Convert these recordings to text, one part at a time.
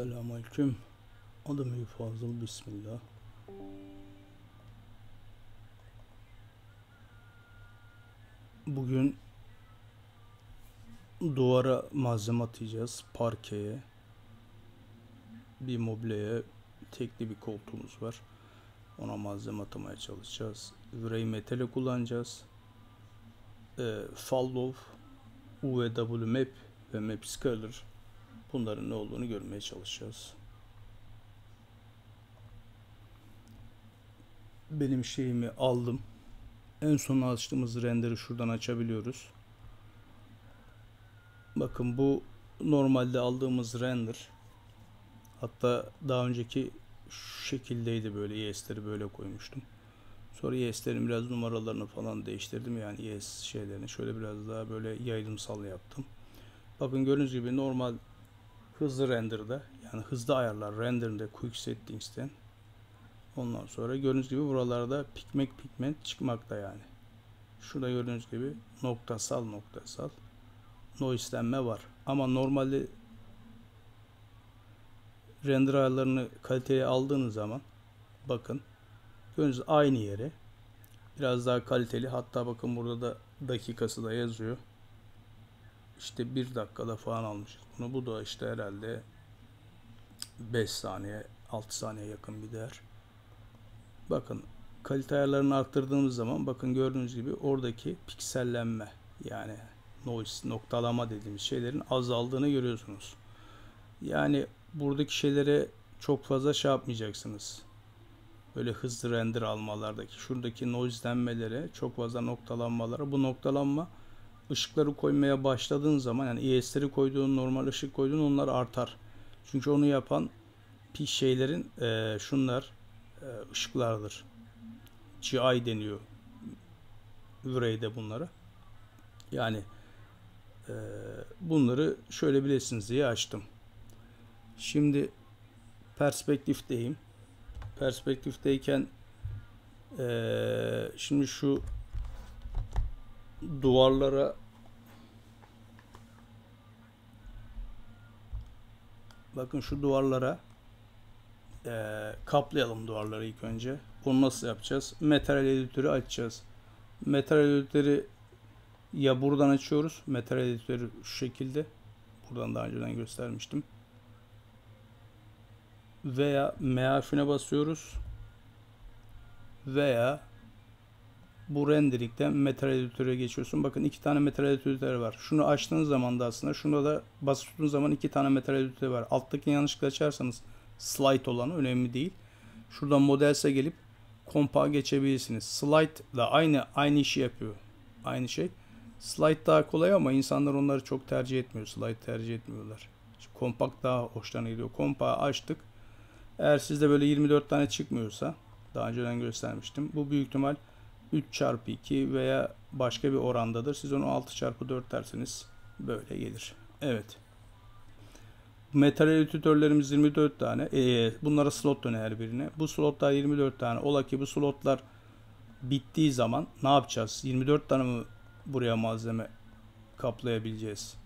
Esselamu Aleyküm. Adım Eyüp Fazıl. Bismillah. Bugün duvara malzeme atacağız. Parkeye. Bir mobilyaya tekli bir koltuğumuz var. Ona malzeme atamaya çalışacağız. Yüreği metali kullanacağız. E, Fallow, UWW Map ve Map Scaler bunların ne olduğunu görmeye çalışacağız. Benim şeyimi aldım. En son açtığımız renderi şuradan açabiliyoruz. Bakın bu normalde aldığımız render. Hatta daha önceki şu şekildeydi böyle esleri böyle koymuştum. Sonra eslerin biraz numaralarını falan değiştirdim yani es şeylerini şöyle biraz daha böyle yayılımsal yaptım. Bakın gördüğünüz gibi normal hızlı render'da yani hızlı ayarlar render'da quick settings'ten ondan sonra gördüğünüz gibi buralarda pigment pigment çıkmakta yani. Şurada gördüğünüz gibi noktasal noktasal noise'lenme var. Ama normalde render ayarlarını kaliteye aldığınız zaman bakın gördüğünüz aynı yere biraz daha kaliteli hatta bakın burada da dakikası da yazıyor. İşte bir dakikada falan almışız mu? Bu da işte herhalde 5 saniye 6 saniye yakın bir değer. Bakın kalite ayarlarını arttırdığımız zaman bakın gördüğünüz gibi oradaki piksellenme yani noise noktalama dediğimiz şeylerin azaldığını görüyorsunuz. Yani buradaki şeylere çok fazla şey yapmayacaksınız. Böyle hızlı render almalardaki şuradaki noise'lenmelere çok fazla noktalanmalara bu noktalanma ışıkları koymaya başladığın zaman yani ES'leri koyduğun normal ışık koyduğun onlar artar. Çünkü onu yapan pi şeylerin e, şunlar e, ışıklardır. GI deniyor Vray'de bunları. Yani e, bunları şöyle bilesiniz diye açtım. Şimdi perspektifteyim. Perspektifteyken e, şimdi şu duvarlara Bakın şu duvarlara e, kaplayalım duvarları ilk önce. Bunu nasıl yapacağız? Metal editörü açacağız. Metal editörü ya buradan açıyoruz. Metal editörü şu şekilde. Buradan daha önceden göstermiştim. Veya MA basıyoruz. Veya bu renderlikten metal editöre geçiyorsun. Bakın iki tane metal editör var. Şunu açtığınız zaman da aslında şunu da basıp tuttuğunuz zaman iki tane metal editör var. Alttakini yanlışlıkla açarsanız slide olan önemli değil. Şuradan modelse gelip kompa geçebilirsiniz. Slide da aynı aynı işi yapıyor. Aynı şey. Slide daha kolay ama insanlar onları çok tercih etmiyor. Slide tercih etmiyorlar. Kompakt daha hoşlanıyor. Kompa açtık. Eğer sizde böyle 24 tane çıkmıyorsa daha önceden göstermiştim. Bu büyük ihtimal 3 çarpı 2 veya başka bir orandadır. Siz onu 6 çarpı 4 derseniz böyle gelir. Evet. Metal editörlerimiz 24 tane. Ee, bunlara slot dönüyor her birine. Bu slotlar 24 tane. Ola ki bu slotlar bittiği zaman ne yapacağız? 24 tane mi buraya malzeme kaplayabileceğiz?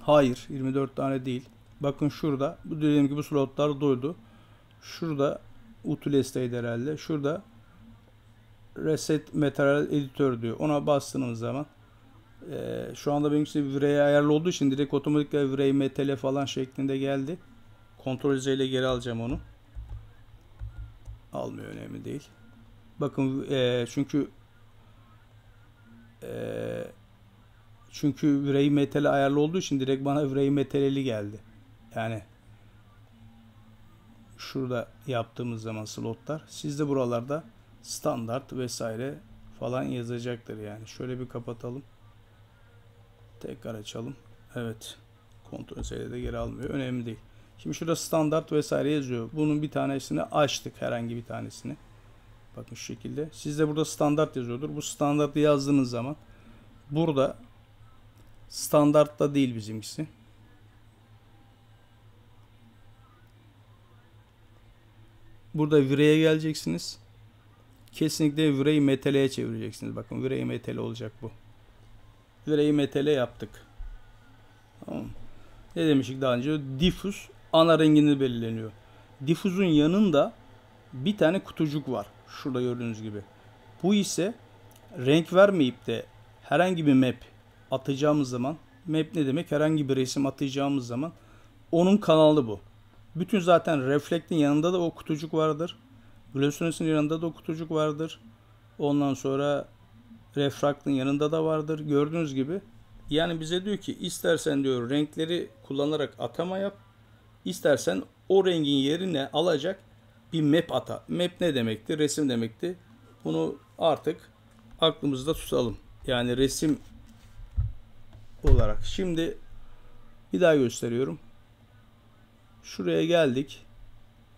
Hayır. 24 tane değil. Bakın şurada. Bu dediğim gibi slotlar doydu. Şurada Utiles'teydi herhalde. Şurada Reset Material Editor diyor. Ona bastığınız zaman e, şu anda benimkisi Vray'e ayarlı olduğu için direkt otomatik Vray Metal'e falan şeklinde geldi. Kontrol Z ile geri alacağım onu. Almıyor önemli değil. Bakın e, çünkü e, çünkü Vray Metal'e ayarlı olduğu için direkt bana Vray Metal'li geldi. Yani şurada yaptığımız zaman slotlar sizde buralarda standart vesaire falan yazacaktır yani. Şöyle bir kapatalım. Tekrar açalım. Evet. Kontrol seyrede de geri almıyor. Önemli değil. Şimdi şurada standart vesaire yazıyor. Bunun bir tanesini açtık herhangi bir tanesini. Bakın şu şekilde. Sizde burada standart yazıyordur. Bu standartı yazdığınız zaman burada standartta değil bizimkisi. Burada vireye geleceksiniz. Kesinlikle vireyi metale çevireceksiniz. Bakın vireyi metale olacak bu. Vireyi metale yaptık. Tamam. Ne demiştik daha önce? Difuz ana rengini belirleniyor. Difuzun yanında bir tane kutucuk var. Şurada gördüğünüz gibi. Bu ise renk vermeyip de herhangi bir map atacağımız zaman map ne demek? Herhangi bir resim atacağımız zaman onun kanalı bu. Bütün zaten reflektin yanında da o kutucuk vardır. Glosinosin yanında da o kutucuk vardır. Ondan sonra refraktın yanında da vardır. Gördüğünüz gibi yani bize diyor ki istersen diyor renkleri kullanarak atama yap. İstersen o rengin yerine alacak bir map ata. Map ne demekti? Resim demekti. Bunu artık aklımızda tutalım. Yani resim olarak. Şimdi bir daha gösteriyorum. Şuraya geldik.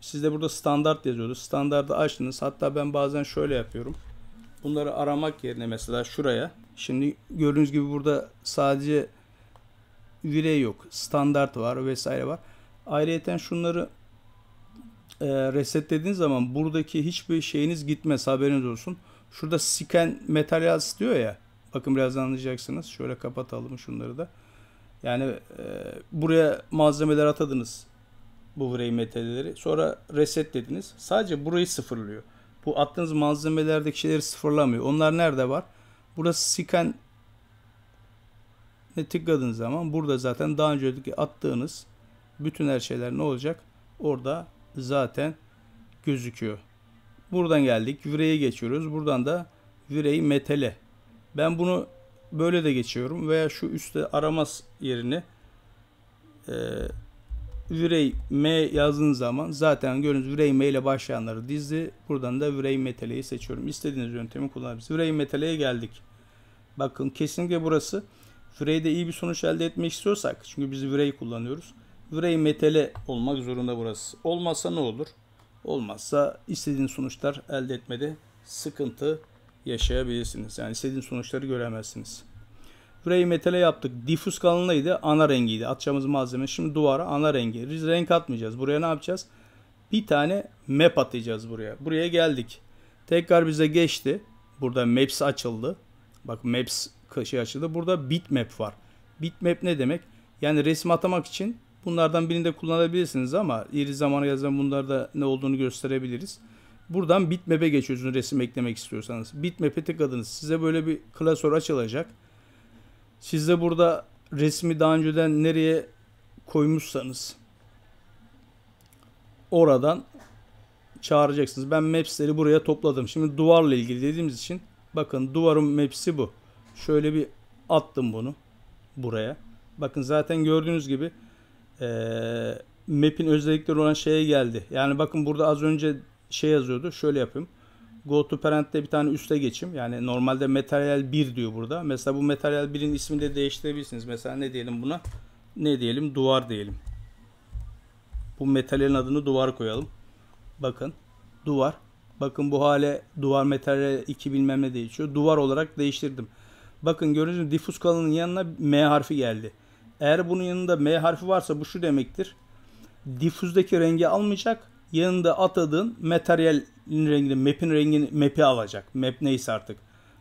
Sizde burada standart yazıyordu. Standartı açtınız. Hatta ben bazen şöyle yapıyorum. Bunları aramak yerine mesela şuraya. Şimdi gördüğünüz gibi burada sadece virey yok. Standart var vesaire var. Ayrıca şunları e, resetlediğiniz zaman buradaki hiçbir şeyiniz gitmez haberiniz olsun. Şurada scan materials diyor ya. Bakın biraz anlayacaksınız. Şöyle kapatalım şunları da. Yani e, buraya malzemeler atadınız bu ray metalleri. Sonra reset dediniz. Sadece burayı sıfırlıyor. Bu attığınız malzemelerdeki şeyleri sıfırlamıyor. Onlar nerede var? Burası scan ne tıkladığınız zaman burada zaten daha önceki attığınız bütün her şeyler ne olacak? Orada zaten gözüküyor. Buradan geldik. Virey'e geçiyoruz. Buradan da virey metele Ben bunu böyle de geçiyorum veya şu üstte aramaz yerini eee Vrey M yazdığınız zaman zaten gördüğünüz vrey M ile başlayanları dizdi. Buradan da vrey Metale'yi seçiyorum. İstediğiniz yöntemi kullanabilirsiniz. Vrey Metale'ye geldik. Bakın kesinlikle burası. vreyde iyi bir sonuç elde etmek istiyorsak çünkü biz vrey kullanıyoruz. Vrey Metale olmak zorunda burası. Olmazsa ne olur? Olmazsa istediğiniz sonuçlar elde etmede sıkıntı yaşayabilirsiniz. Yani istediğiniz sonuçları göremezsiniz. Burayı metale yaptık. Difuz kalınlığıydı. Ana rengiydi. Atacağımız malzeme. Şimdi duvara ana rengi. Biz renk atmayacağız. Buraya ne yapacağız? Bir tane map atacağız buraya. Buraya geldik. Tekrar bize geçti. Burada maps açıldı. Bak maps şey açıldı. Burada bitmap var. Bitmap ne demek? Yani resim atamak için bunlardan birini de kullanabilirsiniz ama iri zamana yazan bunlarda ne olduğunu gösterebiliriz. Buradan bitmap'e geçiyorsunuz resim eklemek istiyorsanız. Bitmap'e tıkladınız. Size böyle bir klasör açılacak. Siz de burada resmi daha önceden nereye koymuşsanız oradan çağıracaksınız. Ben Maps'leri buraya topladım. Şimdi duvarla ilgili dediğimiz için bakın duvarın Maps'i bu. Şöyle bir attım bunu buraya. Bakın zaten gördüğünüz gibi e, map'in özellikleri olan şeye geldi. Yani bakın burada az önce şey yazıyordu. Şöyle yapayım. Go to Parent'te bir tane üste geçim. Yani normalde materyal 1 diyor burada. Mesela bu materyal 1'in ismini de değiştirebilirsiniz. Mesela ne diyelim buna? Ne diyelim? Duvar diyelim. Bu materyalin adını duvar koyalım. Bakın. Duvar. Bakın bu hale duvar materyal 2 bilmem ne değişiyor. Duvar olarak değiştirdim. Bakın gördüğünüz gibi difuz kalının yanına M harfi geldi. Eğer bunun yanında M harfi varsa bu şu demektir. Difüzdeki rengi almayacak yanında atadığın materyalin rengini, map'in rengini, map'i alacak. Map neyse artık.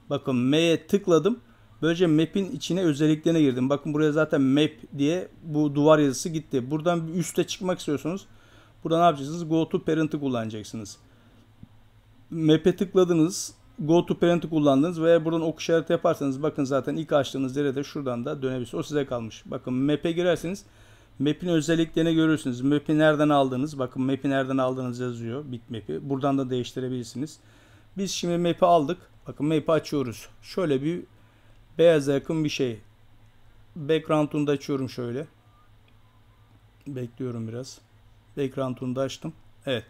Bakın M'ye tıkladım. Böylece map'in içine özelliklerine girdim. Bakın buraya zaten map diye bu duvar yazısı gitti. Buradan bir üste çıkmak istiyorsunuz. Burada ne yapacaksınız? Go to parent'ı kullanacaksınız. Map'e tıkladınız. Go to parent'ı kullandınız veya buradan ok işareti yaparsanız bakın zaten ilk açtığınız yere de şuradan da dönebilirsiniz. O size kalmış. Bakın map'e girerseniz Map'in özelliklerini görürsünüz. Map'i nereden aldınız? Bakın map'i nereden aldınız yazıyor. Bitmap'i. Buradan da değiştirebilirsiniz. Biz şimdi map'i aldık. Bakın map'i açıyoruz. Şöyle bir beyaza yakın bir şey. Background'unu da açıyorum şöyle. Bekliyorum biraz. Background'unu da açtım. Evet.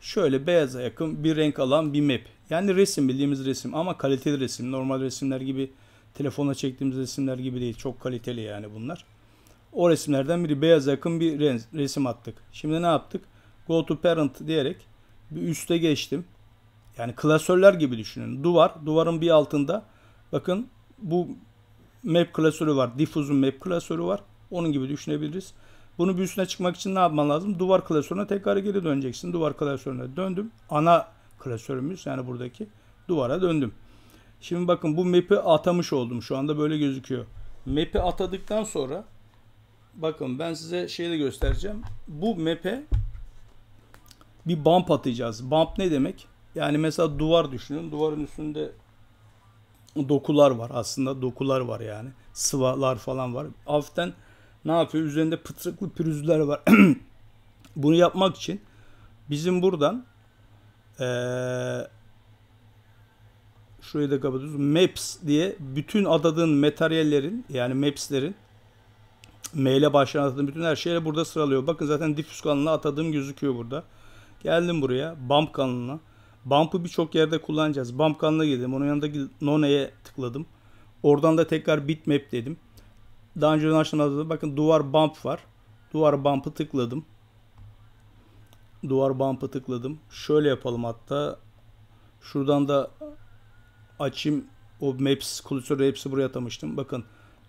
Şöyle beyaza yakın bir renk alan bir map. Yani resim bildiğimiz resim ama kaliteli resim. Normal resimler gibi telefon'a çektiğimiz resimler gibi değil. Çok kaliteli yani bunlar o resimlerden biri. Beyaz yakın bir resim attık. Şimdi ne yaptık? Go to parent diyerek bir üste geçtim. Yani klasörler gibi düşünün. Duvar, duvarın bir altında bakın bu map klasörü var. Diffuse'un map klasörü var. Onun gibi düşünebiliriz. Bunu bir üstüne çıkmak için ne yapman lazım? Duvar klasörüne tekrar geri döneceksin. Duvar klasörüne döndüm. Ana klasörümüz yani buradaki duvara döndüm. Şimdi bakın bu map'i atamış oldum. Şu anda böyle gözüküyor. Map'i atadıktan sonra bakın ben size şeyi de göstereceğim. Bu map'e bir bump atacağız. Bump ne demek? Yani mesela duvar düşünün. Duvarın üstünde dokular var. Aslında dokular var yani. Sıvalar falan var. Aften ne yapıyor? Üzerinde pıtırıklı pürüzler var. Bunu yapmak için bizim buradan ee, şurayı da kapatıyoruz. Maps diye bütün adadığın materyallerin yani mapslerin maile başlığına atadığım bütün her şeyle burada sıralıyor. Bakın zaten diffuse kanalına atadığım gözüküyor burada. Geldim buraya bump kanalına. Bump'ı birçok yerde kullanacağız. Bump kanalına girdim. Onun yanındaki none'ye tıkladım. Oradan da tekrar bitmap dedim. Daha önce açtığımda bakın duvar bump var. Duvar bump'ı tıkladım. Duvar bump'ı tıkladım. Şöyle yapalım hatta. Şuradan da açayım. O maps klasörü hepsi buraya atamıştım. Bakın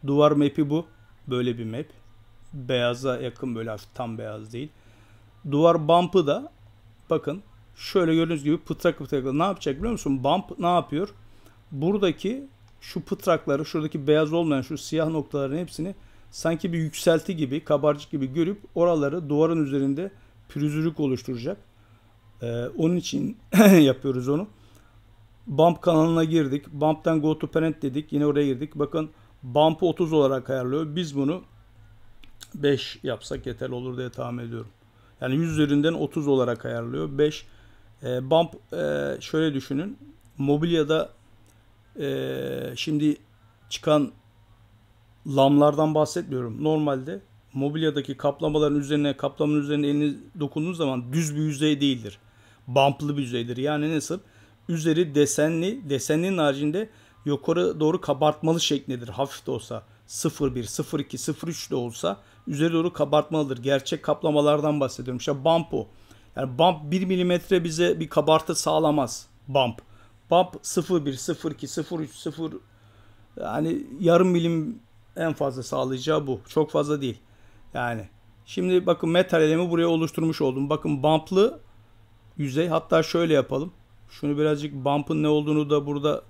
duvar map'i bu. Böyle bir map beyaza yakın böyle hafif tam beyaz değil. Duvar bump'ı da bakın şöyle gördüğünüz gibi pıtrak pıtrak. Ne yapacak biliyor musun? Bump ne yapıyor? Buradaki şu pıtrakları, şuradaki beyaz olmayan şu siyah noktaların hepsini sanki bir yükselti gibi, kabarcık gibi görüp oraları duvarın üzerinde pürüzlülük oluşturacak. Ee, onun için yapıyoruz onu. Bump kanalına girdik. Bump'tan go to parent dedik. Yine oraya girdik. Bakın bump'ı 30 olarak ayarlıyor. Biz bunu 5 yapsak yeter olur diye tahmin ediyorum. Yani 100 üzerinden 30 olarak ayarlıyor. 5 e, bump e, şöyle düşünün. Mobilyada e, şimdi çıkan lamlardan bahsetmiyorum. Normalde mobilyadaki kaplamaların üzerine kaplamın üzerine eliniz dokunduğunuz zaman düz bir yüzey değildir. Bumplı bir yüzeydir. Yani nasıl? Üzeri desenli, desenin haricinde yukarı doğru kabartmalı şeklindedir. Hafif de olsa 01, 02, 03 de olsa üzeri doğru kabartmalıdır. Gerçek kaplamalardan bahsediyorum. İşte bump o. Yani bump 1 milimetre bize bir kabartı sağlamaz. Bump. Bump 0.1, 0.2, 0.3, 0 yani yarım milim en fazla sağlayacağı bu. Çok fazla değil. Yani şimdi bakın metal elemi buraya oluşturmuş oldum. Bakın bumplı yüzey. Hatta şöyle yapalım. Şunu birazcık bump'ın ne olduğunu da burada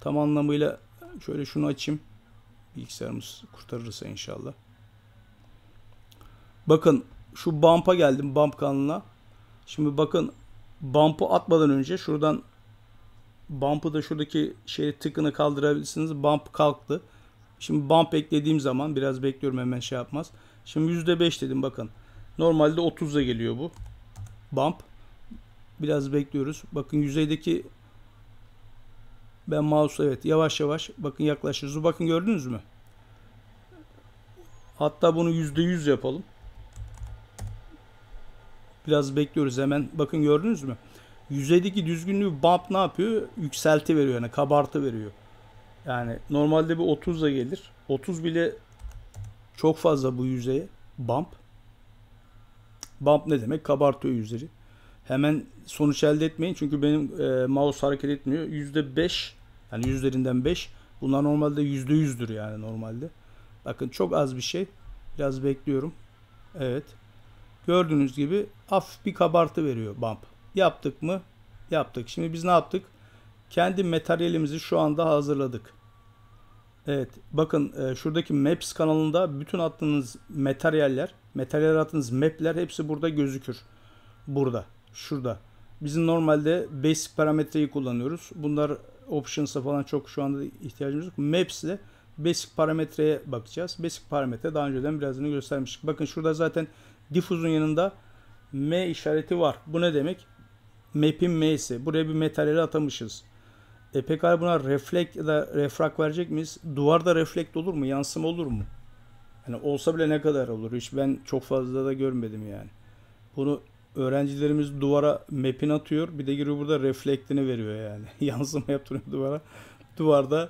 tam anlamıyla şöyle şunu açayım. Bilgisayarımız kurtarırsa inşallah. Bakın şu bump'a geldim bump kanalına. Şimdi bakın bumpu atmadan önce şuradan bump'ı da şuradaki şey tıkını kaldırabilirsiniz. Bump kalktı. Şimdi bump eklediğim zaman biraz bekliyorum hemen şey yapmaz. Şimdi %5 dedim bakın. Normalde 30'da geliyor bu. Bump. Biraz bekliyoruz. Bakın yüzeydeki ben mouse evet yavaş yavaş bakın yaklaşıyoruz. Bakın gördünüz mü? Hatta bunu %100 yapalım. Biraz bekliyoruz hemen. Bakın gördünüz mü? Yüzeydeki düzgünlüğü bump ne yapıyor? Yükselti veriyor yani kabartı veriyor. Yani normalde bir 30'a gelir. 30 bile çok fazla bu yüzeye bump. Bump ne demek? Kabartıyor yüzleri. Hemen sonuç elde etmeyin çünkü benim e, mouse hareket etmiyor. %5 yani yüzlerinden 5. Bunlar normalde %100'dür yani normalde. Bakın çok az bir şey. Biraz bekliyorum. Evet. Gördüğünüz gibi af bir kabartı veriyor bump. Yaptık mı? Yaptık. Şimdi biz ne yaptık? Kendi materyalimizi şu anda hazırladık. Evet bakın e, şuradaki Maps kanalında bütün attığınız materyaller, materyal attığınız mapler hepsi burada gözükür. Burada, şurada. Bizim normalde basic parametreyi kullanıyoruz. Bunlar options'a falan çok şu anda ihtiyacımız yok. Maps ile basic parametreye bakacağız. Basic parametre daha önceden birazını göstermiştik. Bakın şurada zaten difuzun yanında M işareti var. Bu ne demek? Map'in M'si. Buraya bir materyali atamışız. E pekala buna reflekt ya da refrak verecek miyiz? Duvarda reflekt olur mu? yansım olur mu? Yani olsa bile ne kadar olur? Hiç ben çok fazla da görmedim yani. Bunu öğrencilerimiz duvara map'ini atıyor. Bir de giriyor burada reflektini veriyor yani. yansım yaptırıyor duvara. Duvarda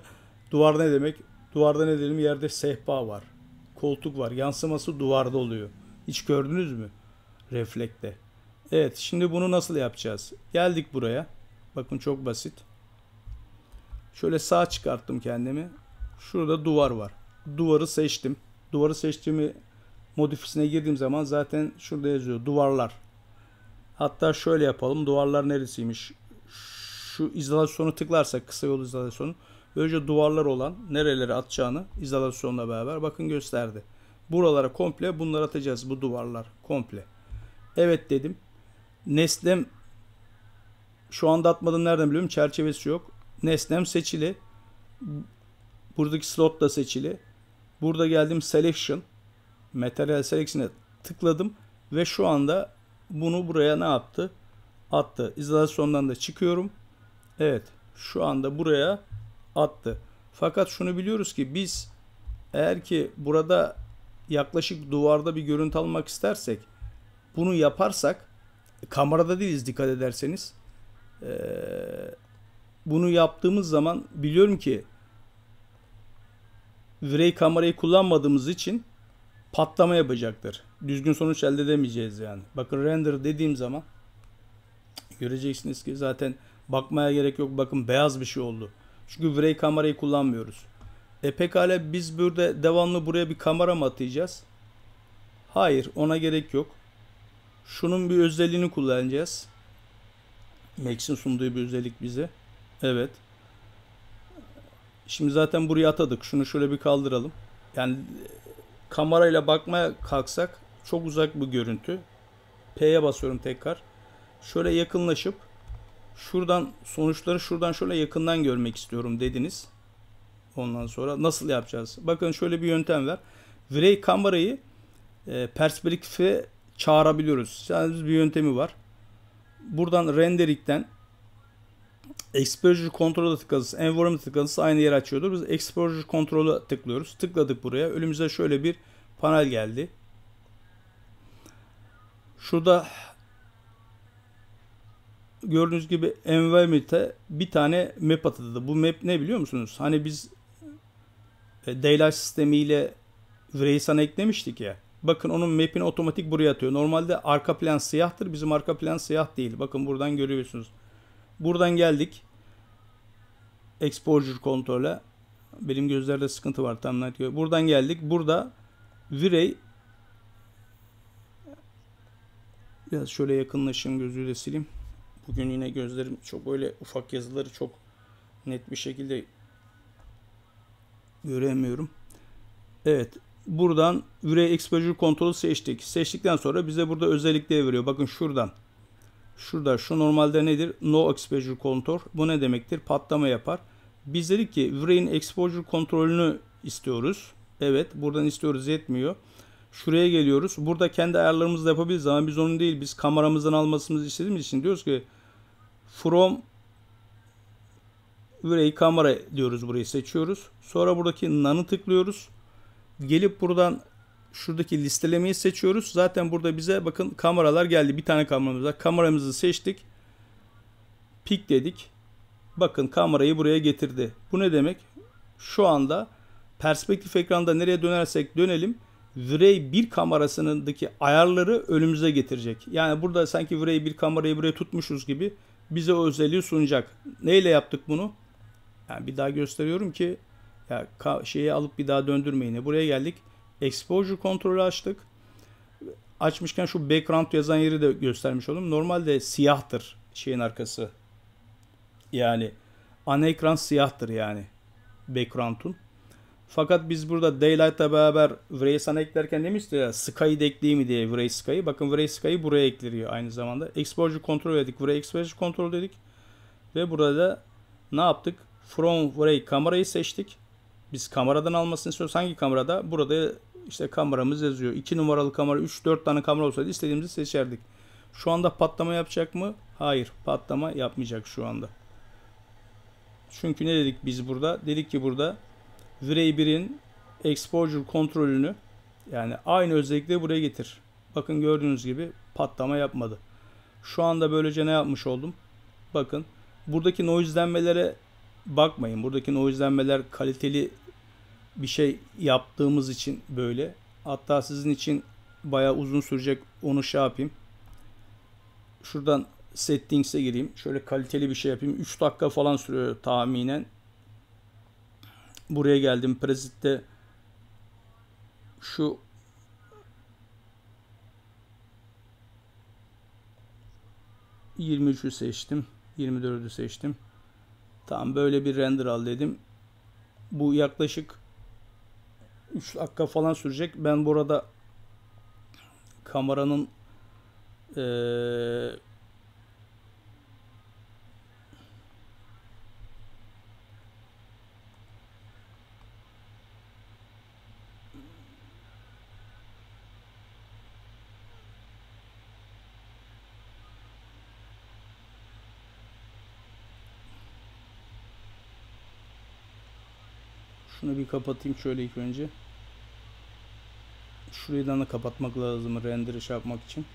duvar ne demek? Duvarda ne dedim yerde sehpa var. Koltuk var. Yansıması duvarda oluyor. Hiç gördünüz mü? Reflekte. Evet şimdi bunu nasıl yapacağız? Geldik buraya. Bakın çok basit. Şöyle sağ çıkarttım kendimi. Şurada duvar var. Duvarı seçtim. Duvarı seçtiğimi modifisine girdiğim zaman zaten şurada yazıyor duvarlar. Hatta şöyle yapalım. Duvarlar neresiymiş? Şu izolasyonu tıklarsak kısa yol izolasyonu Böylece duvarlar olan nerelere atacağını izolasyonla beraber bakın gösterdi. Buralara komple bunları atacağız bu duvarlar komple. Evet dedim. Nesnem şu anda atmadım nereden biliyorum çerçevesi yok. Nesnem seçili. Buradaki slot da seçili. Burada geldim selection. Material selection'e tıkladım. Ve şu anda bunu buraya ne yaptı? Attı. İzolasyondan da çıkıyorum. Evet şu anda buraya attı. Fakat şunu biliyoruz ki biz eğer ki burada yaklaşık duvarda bir görüntü almak istersek bunu yaparsak kamerada değiliz dikkat ederseniz ee, bunu yaptığımız zaman biliyorum ki virey kamerayı kullanmadığımız için patlama yapacaktır. Düzgün sonuç elde edemeyeceğiz yani. Bakın render dediğim zaman göreceksiniz ki zaten bakmaya gerek yok. Bakın beyaz bir şey oldu. Çünkü Vrey kamerayı kullanmıyoruz. E pekala biz burada devamlı buraya bir kamera mı atayacağız? Hayır ona gerek yok. Şunun bir özelliğini kullanacağız. Max'in sunduğu bir özellik bize. Evet. Şimdi zaten buraya atadık. Şunu şöyle bir kaldıralım. Yani kamerayla bakmaya kalksak çok uzak bu görüntü. P'ye basıyorum tekrar. Şöyle yakınlaşıp şuradan sonuçları şuradan şöyle yakından görmek istiyorum dediniz. Ondan sonra nasıl yapacağız? Bakın şöyle bir yöntem var. Virey kamerayı e, perspektife çağırabiliyoruz. Sadece bir yöntemi var. Buradan renderikten Exposure Control'a tıkladınız. Environment tıkladınız. Aynı yer açıyordur. Biz Exposure Control'a tıklıyoruz. Tıkladık buraya. Önümüze şöyle bir panel geldi. Şurada gördüğünüz gibi environment'e bir tane map atadı. Bu map ne biliyor musunuz? Hani biz e, daylight sistemiyle Vreysan'a eklemiştik ya. Bakın onun map'ini otomatik buraya atıyor. Normalde arka plan siyahtır. Bizim arka plan siyah değil. Bakın buradan görüyorsunuz. Buradan geldik. Exposure kontrole. Benim gözlerde sıkıntı var. Tam Buradan geldik. Burada vray. biraz şöyle yakınlaşayım gözüyle sileyim. Bugün yine gözlerim çok böyle ufak yazıları çok net bir şekilde göremiyorum. Evet. Buradan üre Exposure kontrolü seçtik. Seçtikten sonra bize burada özellikleri veriyor. Bakın şuradan. Şurada şu normalde nedir? No Exposure Control. Bu ne demektir? Patlama yapar. Biz dedik ki Array'in Exposure kontrolünü istiyoruz. Evet. Buradan istiyoruz yetmiyor. Şuraya geliyoruz. Burada kendi ayarlarımızı da yapabiliriz ama biz onun değil. Biz kameramızdan almasını istediğimiz için diyoruz ki From Array kamera diyoruz burayı seçiyoruz. Sonra buradaki none'ı tıklıyoruz. Gelip buradan şuradaki listelemeyi seçiyoruz. Zaten burada bize bakın kameralar geldi. Bir tane kameramız var. Kameramızı seçtik. Pik dedik. Bakın kamerayı buraya getirdi. Bu ne demek? Şu anda perspektif ekranda nereye dönersek dönelim Vrey 1 kamerasındaki ayarları önümüze getirecek. Yani burada sanki Vrey 1 kamerayı buraya tutmuşuz gibi bize o özelliği sunacak. Neyle yaptık bunu? Yani bir daha gösteriyorum ki ya şeyi alıp bir daha döndürmeyin. E, buraya geldik. Exposure kontrolü açtık. Açmışken şu background yazan yeri de göstermiş oldum. Normalde siyahtır şeyin arkası. Yani ana ekran siyahtır yani background'un. Fakat biz burada Daylight'la beraber Vray sana eklerken demişti ya Sky'ı da ekleyeyim mi diye Vray Sky'ı. Bakın Vray Sky'ı buraya ekliyor aynı zamanda. Exposure Control dedik. Vray Exposure Control dedik. Ve burada da ne yaptık? From Vray kamerayı seçtik. Biz kameradan almasını istiyoruz. Hangi kamerada? Burada işte kameramız yazıyor. 2 numaralı kamera, 3-4 tane kamera olsaydı istediğimizi seçerdik. Şu anda patlama yapacak mı? Hayır. Patlama yapmayacak şu anda. Çünkü ne dedik biz burada? Dedik ki burada Vray 1'in exposure kontrolünü yani aynı özellikle buraya getir. Bakın gördüğünüz gibi patlama yapmadı. Şu anda böylece ne yapmış oldum? Bakın buradaki noizlenmelere bakmayın. Buradaki noizlenmeler kaliteli bir şey yaptığımız için böyle. Hatta sizin için bayağı uzun sürecek onu şey yapayım. Şuradan settings'e gireyim. Şöyle kaliteli bir şey yapayım. 3 dakika falan sürüyor tahminen buraya geldim. Prezitte şu yirmi seçtim. yirmi seçtim. Tamam böyle bir render al dedim. Bu yaklaşık 3 dakika falan sürecek. Ben burada kameranın ee, Şunu bir kapatayım şöyle ilk önce. Şuradan da kapatmak lazım render'ı şey yapmak için.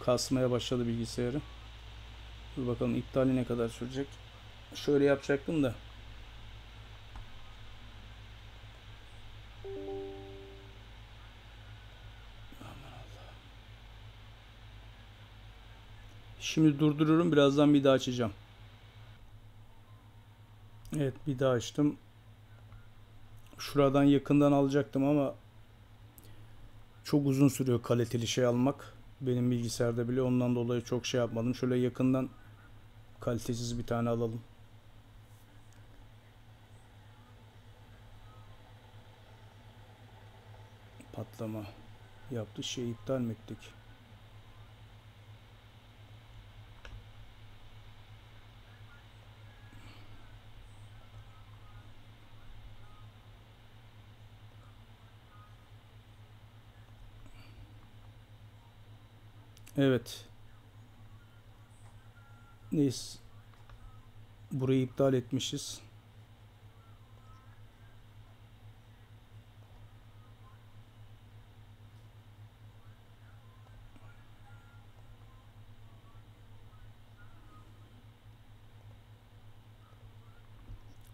Kasmaya başladı bilgisayarı. Dur bakalım iptali ne kadar sürecek. Şöyle yapacaktım da. Şimdi durduruyorum. Birazdan bir daha açacağım. Evet bir daha açtım şuradan yakından alacaktım ama çok uzun sürüyor kaliteli şey almak. Benim bilgisayarda bile ondan dolayı çok şey yapmadım. Şöyle yakından kalitesiz bir tane alalım. Patlama yaptı. Şey iptal mi ettik? Evet. Neyse. Burayı iptal etmişiz.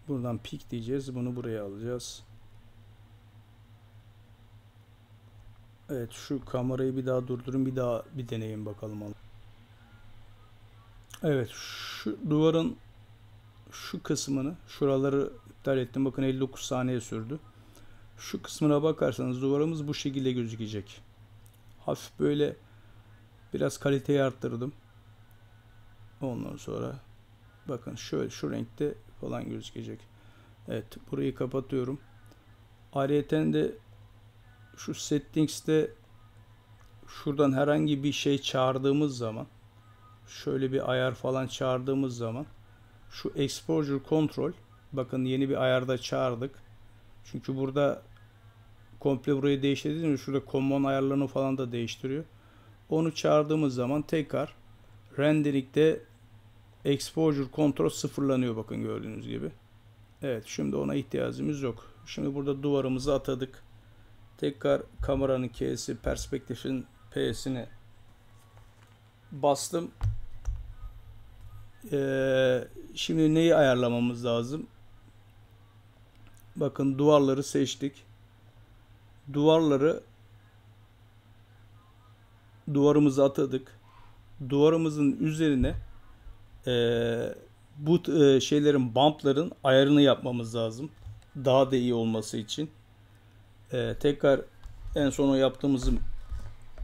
Buradan pik diyeceğiz. Bunu buraya alacağız. Evet şu kamerayı bir daha durdurun bir daha bir deneyin bakalım. Evet şu duvarın şu kısmını şuraları iptal ettim. Bakın 59 saniye sürdü. Şu kısmına bakarsanız duvarımız bu şekilde gözükecek. Hafif böyle biraz kaliteyi arttırdım. Ondan sonra bakın şöyle şu renkte falan gözükecek. Evet burayı kapatıyorum. Ayrıca de şu settings'te şuradan herhangi bir şey çağırdığımız zaman şöyle bir ayar falan çağırdığımız zaman şu exposure control bakın yeni bir ayarda çağırdık. Çünkü burada komple burayı değiştirdiğimiz mi şurada common ayarlarını falan da değiştiriyor. Onu çağırdığımız zaman tekrar rendering'de exposure control sıfırlanıyor bakın gördüğünüz gibi. Evet şimdi ona ihtiyacımız yok. Şimdi burada duvarımızı atadık tekrar kameranın K'si perspektifin P'sini bastım. Ee, şimdi neyi ayarlamamız lazım? Bakın duvarları seçtik. Duvarları duvarımızı atadık. Duvarımızın üzerine e, bu e, şeylerin bumpların ayarını yapmamız lazım. Daha da iyi olması için. Ee, tekrar en sona yaptığımız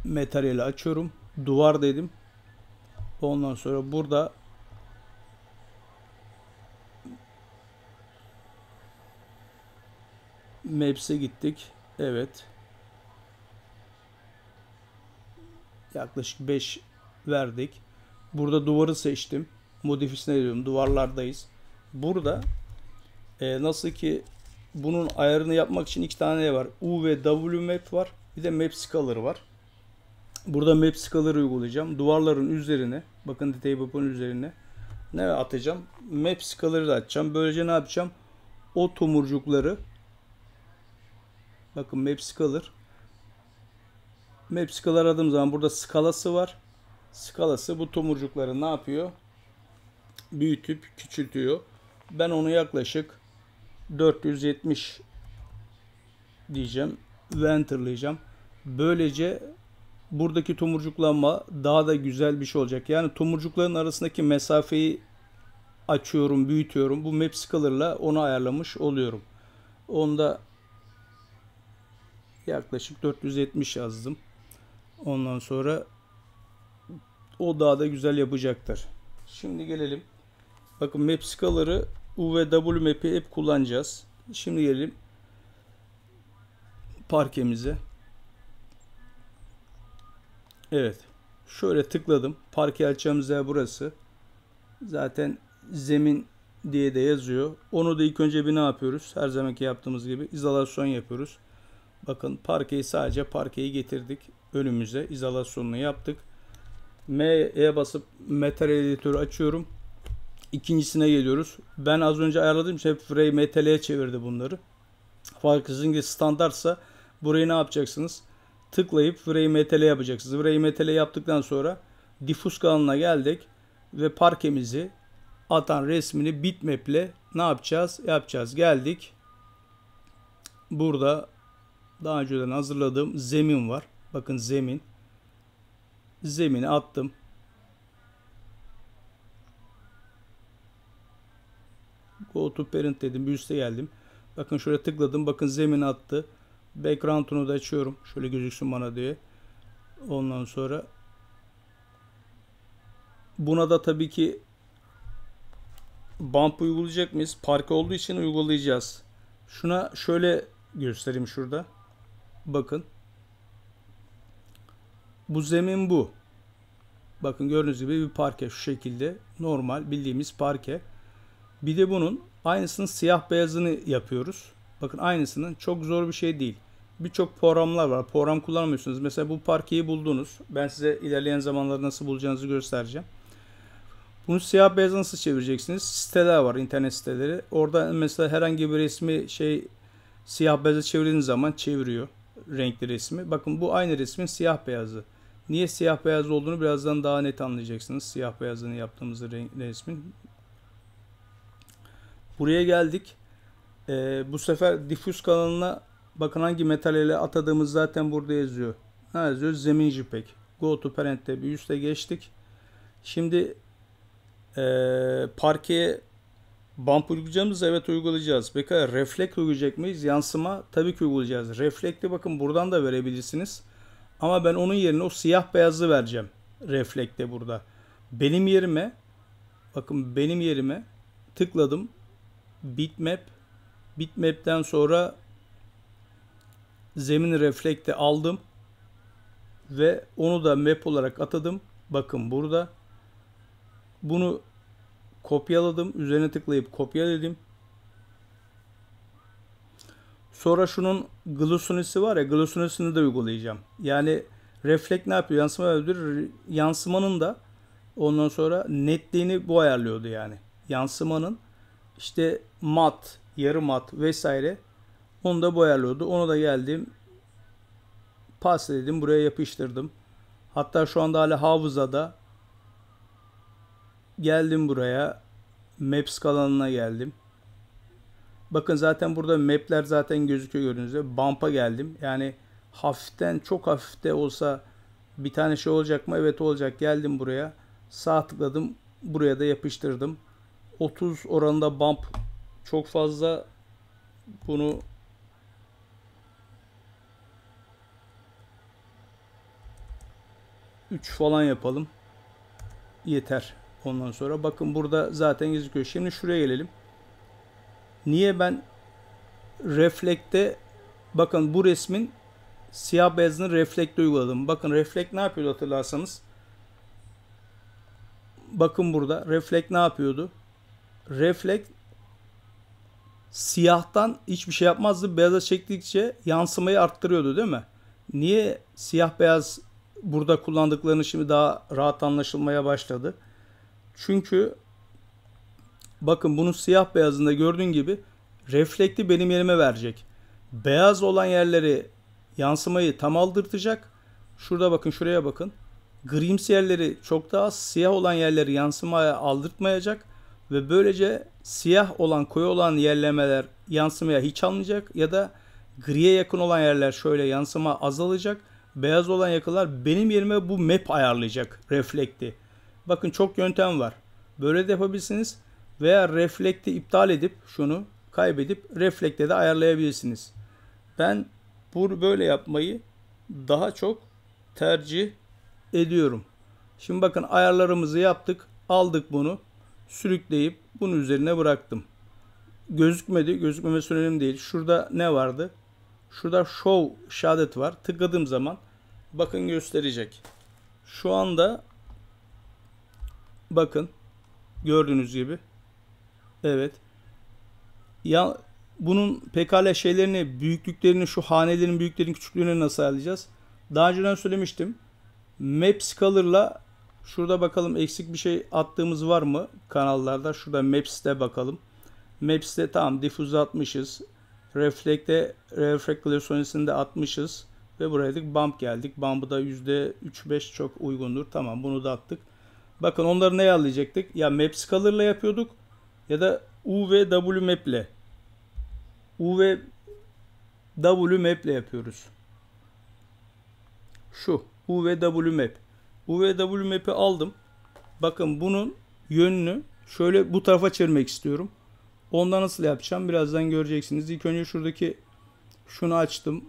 materyali açıyorum. Duvar dedim. Ondan sonra burada Maps'e gittik. Evet. Yaklaşık 5 verdik. Burada duvarı seçtim. Modifisine diyorum. Duvarlardayız. Burada e, nasıl ki bunun ayarını yapmak için iki tane var. U ve W map var. Bir de map scalar var. Burada map scalar uygulayacağım. Duvarların üzerine bakın detay upon üzerine ne atacağım? Map scaları da atacağım. Böylece ne yapacağım? O tomurcukları bakın map scalar map scalar adım zaman burada skalası var. Skalası bu tomurcukları ne yapıyor? Büyütüp küçültüyor. Ben onu yaklaşık 470 diyeceğim ve enterlayacağım. Böylece buradaki tomurcuklanma daha da güzel bir şey olacak. Yani tomurcukların arasındaki mesafeyi açıyorum, büyütüyorum. Bu map scaler'la onu ayarlamış oluyorum. Onda yaklaşık 470 yazdım. Ondan sonra o daha da güzel yapacaktır. Şimdi gelelim. Bakın map scaler'ı U ve W map'i hep kullanacağız. Şimdi gelelim parkemize. Evet. Şöyle tıkladım. Parke alçamız yer burası. Zaten zemin diye de yazıyor. Onu da ilk önce bir ne yapıyoruz? Her zamanki yaptığımız gibi izolasyon yapıyoruz. Bakın parkeyi sadece parkeyi getirdik önümüze. izolasyonunu yaptık. M'ye basıp metal editörü açıyorum ikincisine geliyoruz. Ben az önce ayarladığım için şey hep Frey MTL'ye çevirdi bunları. Farkı sizin gibi standartsa burayı ne yapacaksınız? Tıklayıp Frey MTL yapacaksınız. Frey MTL yaptıktan sonra difus kanalına geldik ve parkemizi atan resmini bitmap ile ne yapacağız? Yapacağız. Geldik. Burada daha önceden hazırladığım zemin var. Bakın zemin. Zemini attım. Go to parent dedim. bir Büyüste geldim. Bakın şöyle tıkladım. Bakın zemin attı. Background'unu da açıyorum. Şöyle gözüksün bana diye. Ondan sonra buna da tabii ki bump uygulayacak mıyız? Park olduğu için uygulayacağız. Şuna şöyle göstereyim şurada. Bakın. Bu zemin bu. Bakın gördüğünüz gibi bir parke şu şekilde. Normal bildiğimiz parke. Bir de bunun aynısının siyah beyazını yapıyoruz. Bakın aynısının çok zor bir şey değil. Birçok programlar var. Program kullanmıyorsunuz. Mesela bu parkeyi buldunuz. Ben size ilerleyen zamanlarda nasıl bulacağınızı göstereceğim. Bunu siyah beyaz nasıl çevireceksiniz? Siteler var, internet siteleri. Orada mesela herhangi bir resmi şey siyah beyaza çevirdiğiniz zaman çeviriyor renkli resmi. Bakın bu aynı resmin siyah beyazı. Niye siyah beyaz olduğunu birazdan daha net anlayacaksınız. Siyah beyazını yaptığımız resmin Buraya geldik. Ee, bu sefer difüz kanalına bakın hangi metal ele atadığımız zaten burada yazıyor. Ne yazıyor? Zemin JPEG. Go to Parent'te bir üste geçtik. Şimdi e, parkeye bump uygulayacağımız evet uygulayacağız. Peki reflekt uygulayacak mıyız? Yansıma tabii ki uygulayacağız. Reflekti bakın buradan da verebilirsiniz. Ama ben onun yerine o siyah beyazı vereceğim. Reflekte burada. Benim yerime bakın benim yerime tıkladım bitmap. Bitmap'ten sonra zemin reflekte aldım ve onu da map olarak atadım. Bakın burada. Bunu kopyaladım. Üzerine tıklayıp kopya dedim. Sonra şunun glusunisi var ya glusunisini de uygulayacağım. Yani reflekt ne yapıyor? Yansıma öldür. Yansımanın da ondan sonra netliğini bu ayarlıyordu yani. Yansımanın işte mat, yarı mat vesaire onu da boyarlıyordu. Onu da geldim pasta dedim buraya yapıştırdım. Hatta şu anda hala hafızada geldim buraya Maps kalanına geldim. Bakın zaten burada mapler zaten gözüküyor gördüğünüzde. Bump'a geldim. Yani hafiften çok hafifte olsa bir tane şey olacak mı? Evet olacak. Geldim buraya. Sağ tıkladım. Buraya da yapıştırdım. 30 oranında bump çok fazla. Bunu üç falan yapalım. Yeter. Ondan sonra bakın burada zaten gözüküyor. Şimdi şuraya gelelim. Niye ben reflekte bakın bu resmin siyah beyazını reflekte uyguladım. Bakın reflekt ne yapıyordu hatırlarsanız. Bakın burada reflekt ne yapıyordu? refleks siyahtan hiçbir şey yapmazdı. Beyaza çektikçe yansımayı arttırıyordu değil mi? Niye siyah beyaz burada kullandıklarını şimdi daha rahat anlaşılmaya başladı? Çünkü bakın bunu siyah beyazında gördüğün gibi reflekti benim yerime verecek. Beyaz olan yerleri yansımayı tam aldırtacak. Şurada bakın şuraya bakın. Grimsi yerleri çok daha siyah olan yerleri yansımaya aldırtmayacak ve böylece siyah olan koyu olan yerlemeler yansımaya hiç almayacak ya da griye yakın olan yerler şöyle yansıma azalacak. Beyaz olan yakılar benim yerime bu map ayarlayacak reflekti. Bakın çok yöntem var. Böyle de yapabilirsiniz veya reflekti iptal edip şunu kaybedip reflekte de ayarlayabilirsiniz. Ben bu böyle yapmayı daha çok tercih ediyorum. Şimdi bakın ayarlarımızı yaptık. Aldık bunu sürükleyip bunun üzerine bıraktım. Gözükmedi. Gözükmemesi önemli değil. Şurada ne vardı? Şurada show şehadet var. Tıkladığım zaman bakın gösterecek. Şu anda bakın gördüğünüz gibi evet ya bunun pekala şeylerini büyüklüklerini şu hanelerin büyüklerin küçüklüğünü nasıl ayarlayacağız? Daha önceden söylemiştim. Maps Color'la Şurada bakalım eksik bir şey attığımız var mı kanallarda? Şurada Maps'te bakalım. Maps'te tamam difüzü atmışız. Reflek'te reflect klasörünesini de atmışız. Ve buraya dedik bump geldik. Bump'ı da %3-5 çok uygundur. Tamam bunu da attık. Bakın onları ne alacaktık? Ya Maps Color'la yapıyorduk ya da U ve W Map'le. U ve W Map yapıyoruz. Şu U ve W Map. UVW map'i aldım. Bakın bunun yönünü şöyle bu tarafa çevirmek istiyorum. Onda nasıl yapacağım birazdan göreceksiniz. İlk önce şuradaki şunu açtım.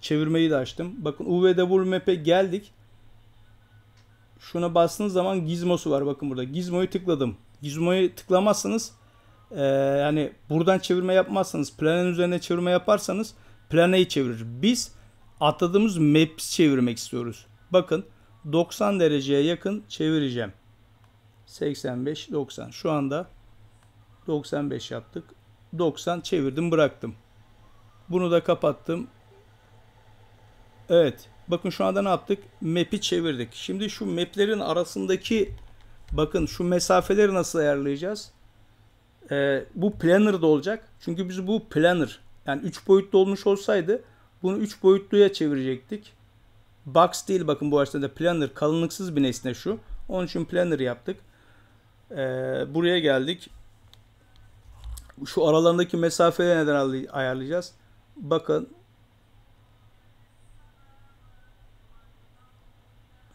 Çevirmeyi de açtım. Bakın UVW map'e geldik. Şuna bastığınız zaman gizmosu var. Bakın burada gizmoyu tıkladım. Gizmoyu tıklamazsanız e, yani buradan çevirme yapmazsanız planenin üzerine çevirme yaparsanız plana'yı çevirir. Biz atladığımız maps çevirmek istiyoruz. Bakın 90 dereceye yakın çevireceğim. 85, 90. Şu anda 95 yaptık. 90 çevirdim bıraktım. Bunu da kapattım. Evet. Bakın şu anda ne yaptık? Map'i çevirdik. Şimdi şu map'lerin arasındaki bakın şu mesafeleri nasıl ayarlayacağız? Ee, bu planner'da olacak. Çünkü biz bu planner yani 3 boyutlu olmuş olsaydı bunu 3 boyutluya çevirecektik. Box değil bakın bu aslında planner. Kalınlıksız bir nesne şu. Onun için planner yaptık. Ee, buraya geldik. Şu aralarındaki mesafeyi neden ayarlayacağız? Bakın.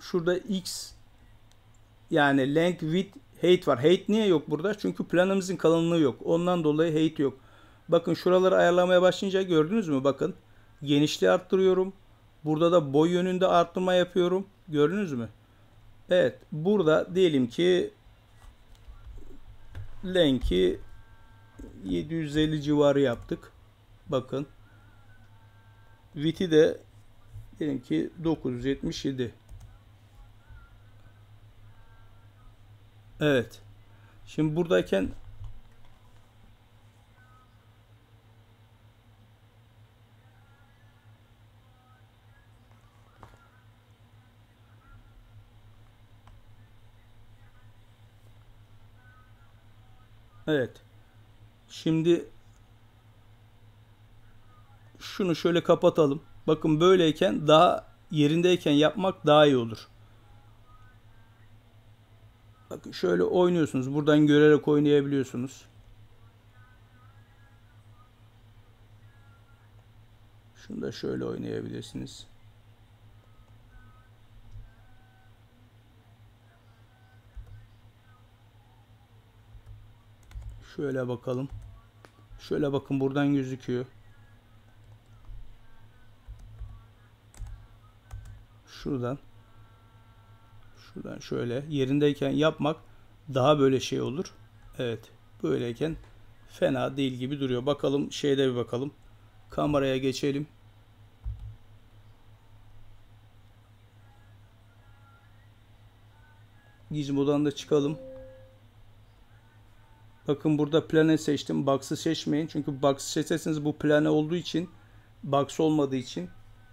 Şurada x yani length, width, height var. Height niye yok burada? Çünkü planımızın kalınlığı yok. Ondan dolayı height yok. Bakın şuraları ayarlamaya başlayınca gördünüz mü? Bakın genişliği arttırıyorum. Burada da boy yönünde arttırma yapıyorum. Gördünüz mü? Evet. Burada diyelim ki lenki 750 civarı yaptık. Bakın. Viti de diyelim ki 977. Evet. Şimdi buradayken Evet. Şimdi şunu şöyle kapatalım. Bakın böyleyken daha yerindeyken yapmak daha iyi olur. Bakın şöyle oynuyorsunuz. Buradan görerek oynayabiliyorsunuz. Şunu da şöyle oynayabilirsiniz. Şöyle bakalım. Şöyle bakın buradan gözüküyor. Şuradan. Şuradan şöyle yerindeyken yapmak daha böyle şey olur. Evet. Böyleyken fena değil gibi duruyor. Bakalım şeyde bir bakalım. Kameraya geçelim. Gizmo'dan da çıkalım. Bakın burada plane seçtim. Box'ı seçmeyin. Çünkü box'ı seçerseniz bu plane olduğu için box olmadığı için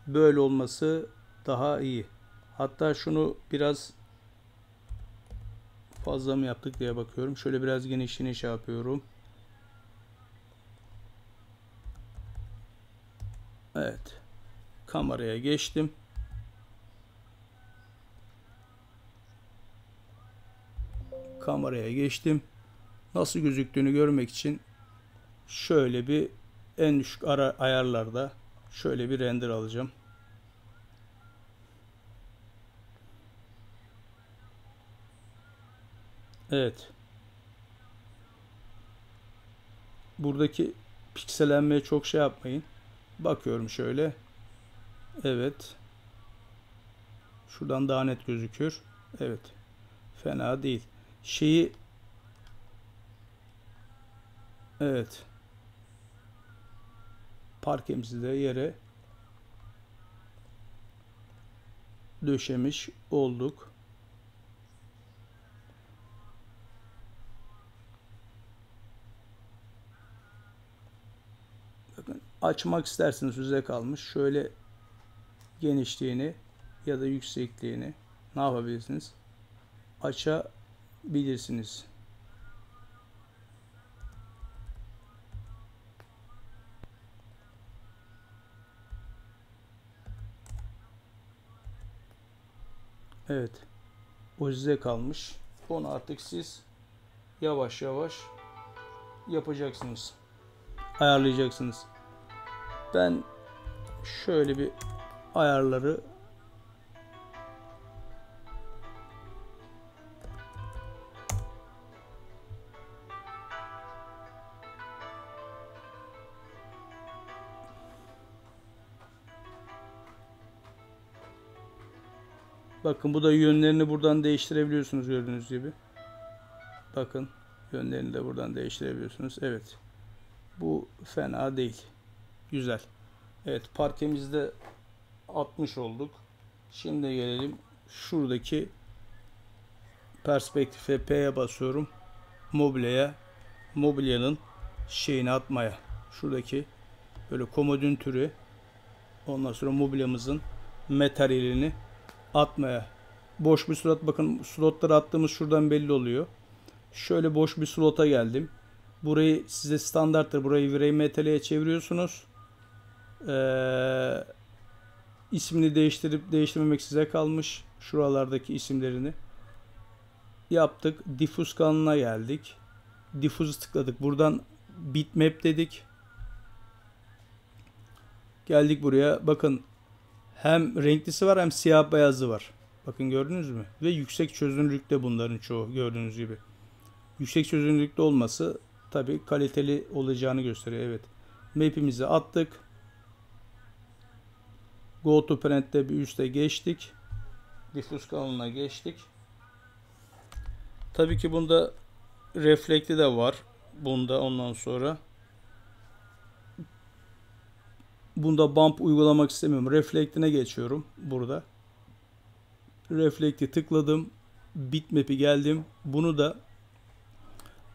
böyle olması daha iyi. Hatta şunu biraz fazla mı yaptık diye bakıyorum. Şöyle biraz genişliğini şey yapıyorum. Evet. Kameraya geçtim. Kameraya geçtim nasıl gözüktüğünü görmek için şöyle bir en düşük ara ayarlarda şöyle bir render alacağım. Evet. Buradaki pikselenmeye çok şey yapmayın. Bakıyorum şöyle. Evet. Şuradan daha net gözüküyor. Evet. Fena değil. Şeyi Evet. Parkemizi de yere döşemiş olduk. Bakın açmak isterseniz size kalmış. Şöyle genişliğini ya da yüksekliğini ne yapabilirsiniz? Açabilirsiniz. Evet. O size kalmış. Onu artık siz yavaş yavaş yapacaksınız. Ayarlayacaksınız. Ben şöyle bir ayarları Bakın bu da yönlerini buradan değiştirebiliyorsunuz gördüğünüz gibi. Bakın yönlerini de buradan değiştirebiliyorsunuz. Evet. Bu fena değil. Güzel. Evet parkemizde 60 olduk. Şimdi gelelim şuradaki perspektife P'ye basıyorum. Mobilyaya mobilyanın şeyini atmaya. Şuradaki böyle komodün türü ondan sonra mobilyamızın materyalini atmaya. Boş bir slot bakın slotları attığımız şuradan belli oluyor. Şöyle boş bir slota geldim. Burayı size standarttır. Burayı Virey MTL'ye çeviriyorsunuz. Ee, ismini değiştirip değiştirmemek size kalmış. Şuralardaki isimlerini. Yaptık. Diffuse kanalına geldik. Diffuse'u tıkladık. Buradan bitmap dedik. Geldik buraya. Bakın hem renklisi var hem siyah beyazı var. Bakın gördünüz mü? Ve yüksek çözünürlükte bunların çoğu gördüğünüz gibi. Yüksek çözünürlükte olması tabi kaliteli olacağını gösteriyor. Evet. Map'imizi attık. Go to Print'te bir üste geçtik. Diffus kanalına geçtik. Tabii ki bunda reflekti de var. Bunda ondan sonra. Bunda bump uygulamak istemiyorum. Reflect'ine geçiyorum burada. Reflect'i tıkladım. Bitmap'i geldim. Bunu da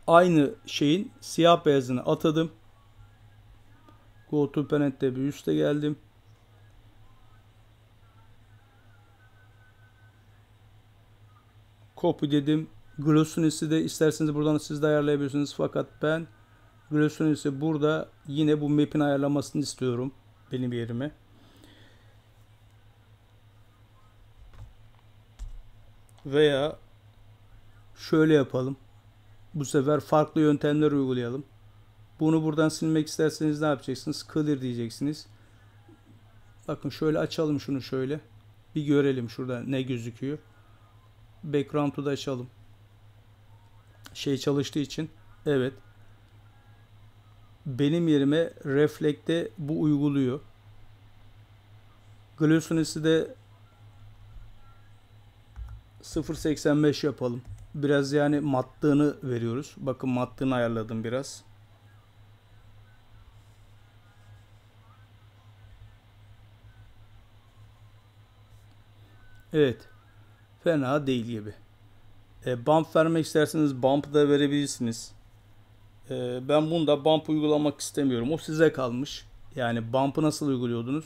aynı şeyin siyah beyazını atadım. Go to Planet'te bir üste geldim. Copy dedim. Glossiness'i de isterseniz buradan siz de ayarlayabilirsiniz. Fakat ben glossiness'i burada yine bu map'in ayarlamasını istiyorum benim yerime. Veya şöyle yapalım. Bu sefer farklı yöntemler uygulayalım. Bunu buradan silmek isterseniz ne yapacaksınız? Clear diyeceksiniz. Bakın şöyle açalım şunu şöyle. Bir görelim şurada ne gözüküyor. Background'u da açalım. Şey çalıştığı için. Evet benim yerime reflekte bu uyguluyor. Glossonesi de 0.85 yapalım. Biraz yani matlığını veriyoruz. Bakın matlığını ayarladım biraz. Evet. Fena değil gibi. E, bump vermek isterseniz bump da verebilirsiniz e, ben bunda bump uygulamak istemiyorum. O size kalmış. Yani bump'ı nasıl uyguluyordunuz?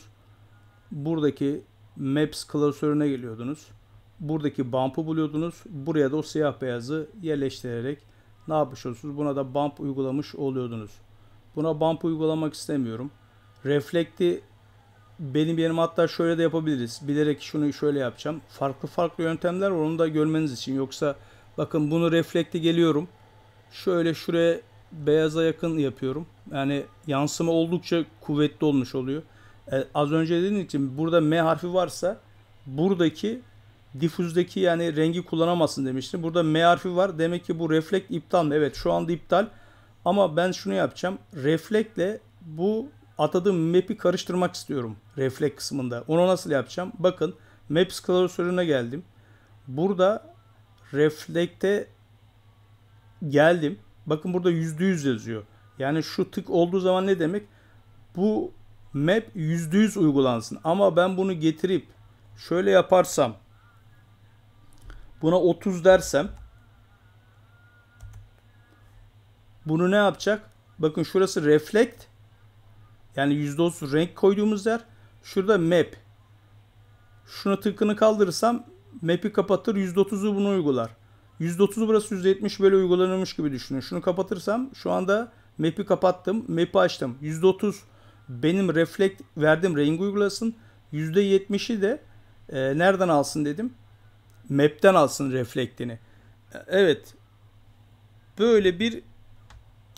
Buradaki maps klasörüne geliyordunuz. Buradaki bump'ı buluyordunuz. Buraya da o siyah beyazı yerleştirerek ne yapıyorsunuz? Buna da bump uygulamış oluyordunuz. Buna bump uygulamak istemiyorum. Reflekti benim yerime hatta şöyle de yapabiliriz. Bilerek şunu şöyle yapacağım. Farklı farklı yöntemler onu da görmeniz için. Yoksa bakın bunu reflekte geliyorum. Şöyle şuraya beyaza yakın yapıyorum. Yani yansıma oldukça kuvvetli olmuş oluyor. E, az önce dediğim için burada M harfi varsa buradaki difüzdeki yani rengi kullanamazsın demiştim. Burada M harfi var. Demek ki bu reflekt iptal mi? Evet şu anda iptal. Ama ben şunu yapacağım. Reflekle bu atadığım map'i karıştırmak istiyorum. Reflek kısmında. Onu nasıl yapacağım? Bakın Maps klasörüne geldim. Burada reflekte geldim. Bakın burada %100 yazıyor. Yani şu tık olduğu zaman ne demek? Bu map %100 uygulansın. Ama ben bunu getirip şöyle yaparsam buna 30 dersem bunu ne yapacak? Bakın şurası reflect yani %30 renk koyduğumuz yer. Şurada map. Şuna tıkını kaldırırsam map'i kapatır %30'u bunu uygular. %30 burası %70 böyle uygulanılmış gibi düşünün. Şunu kapatırsam şu anda map'i kapattım. Map'i açtım. %30 benim reflect verdiğim rengi uygulasın. %70'i de e, nereden alsın dedim. Map'ten alsın reflectini. Evet. Böyle bir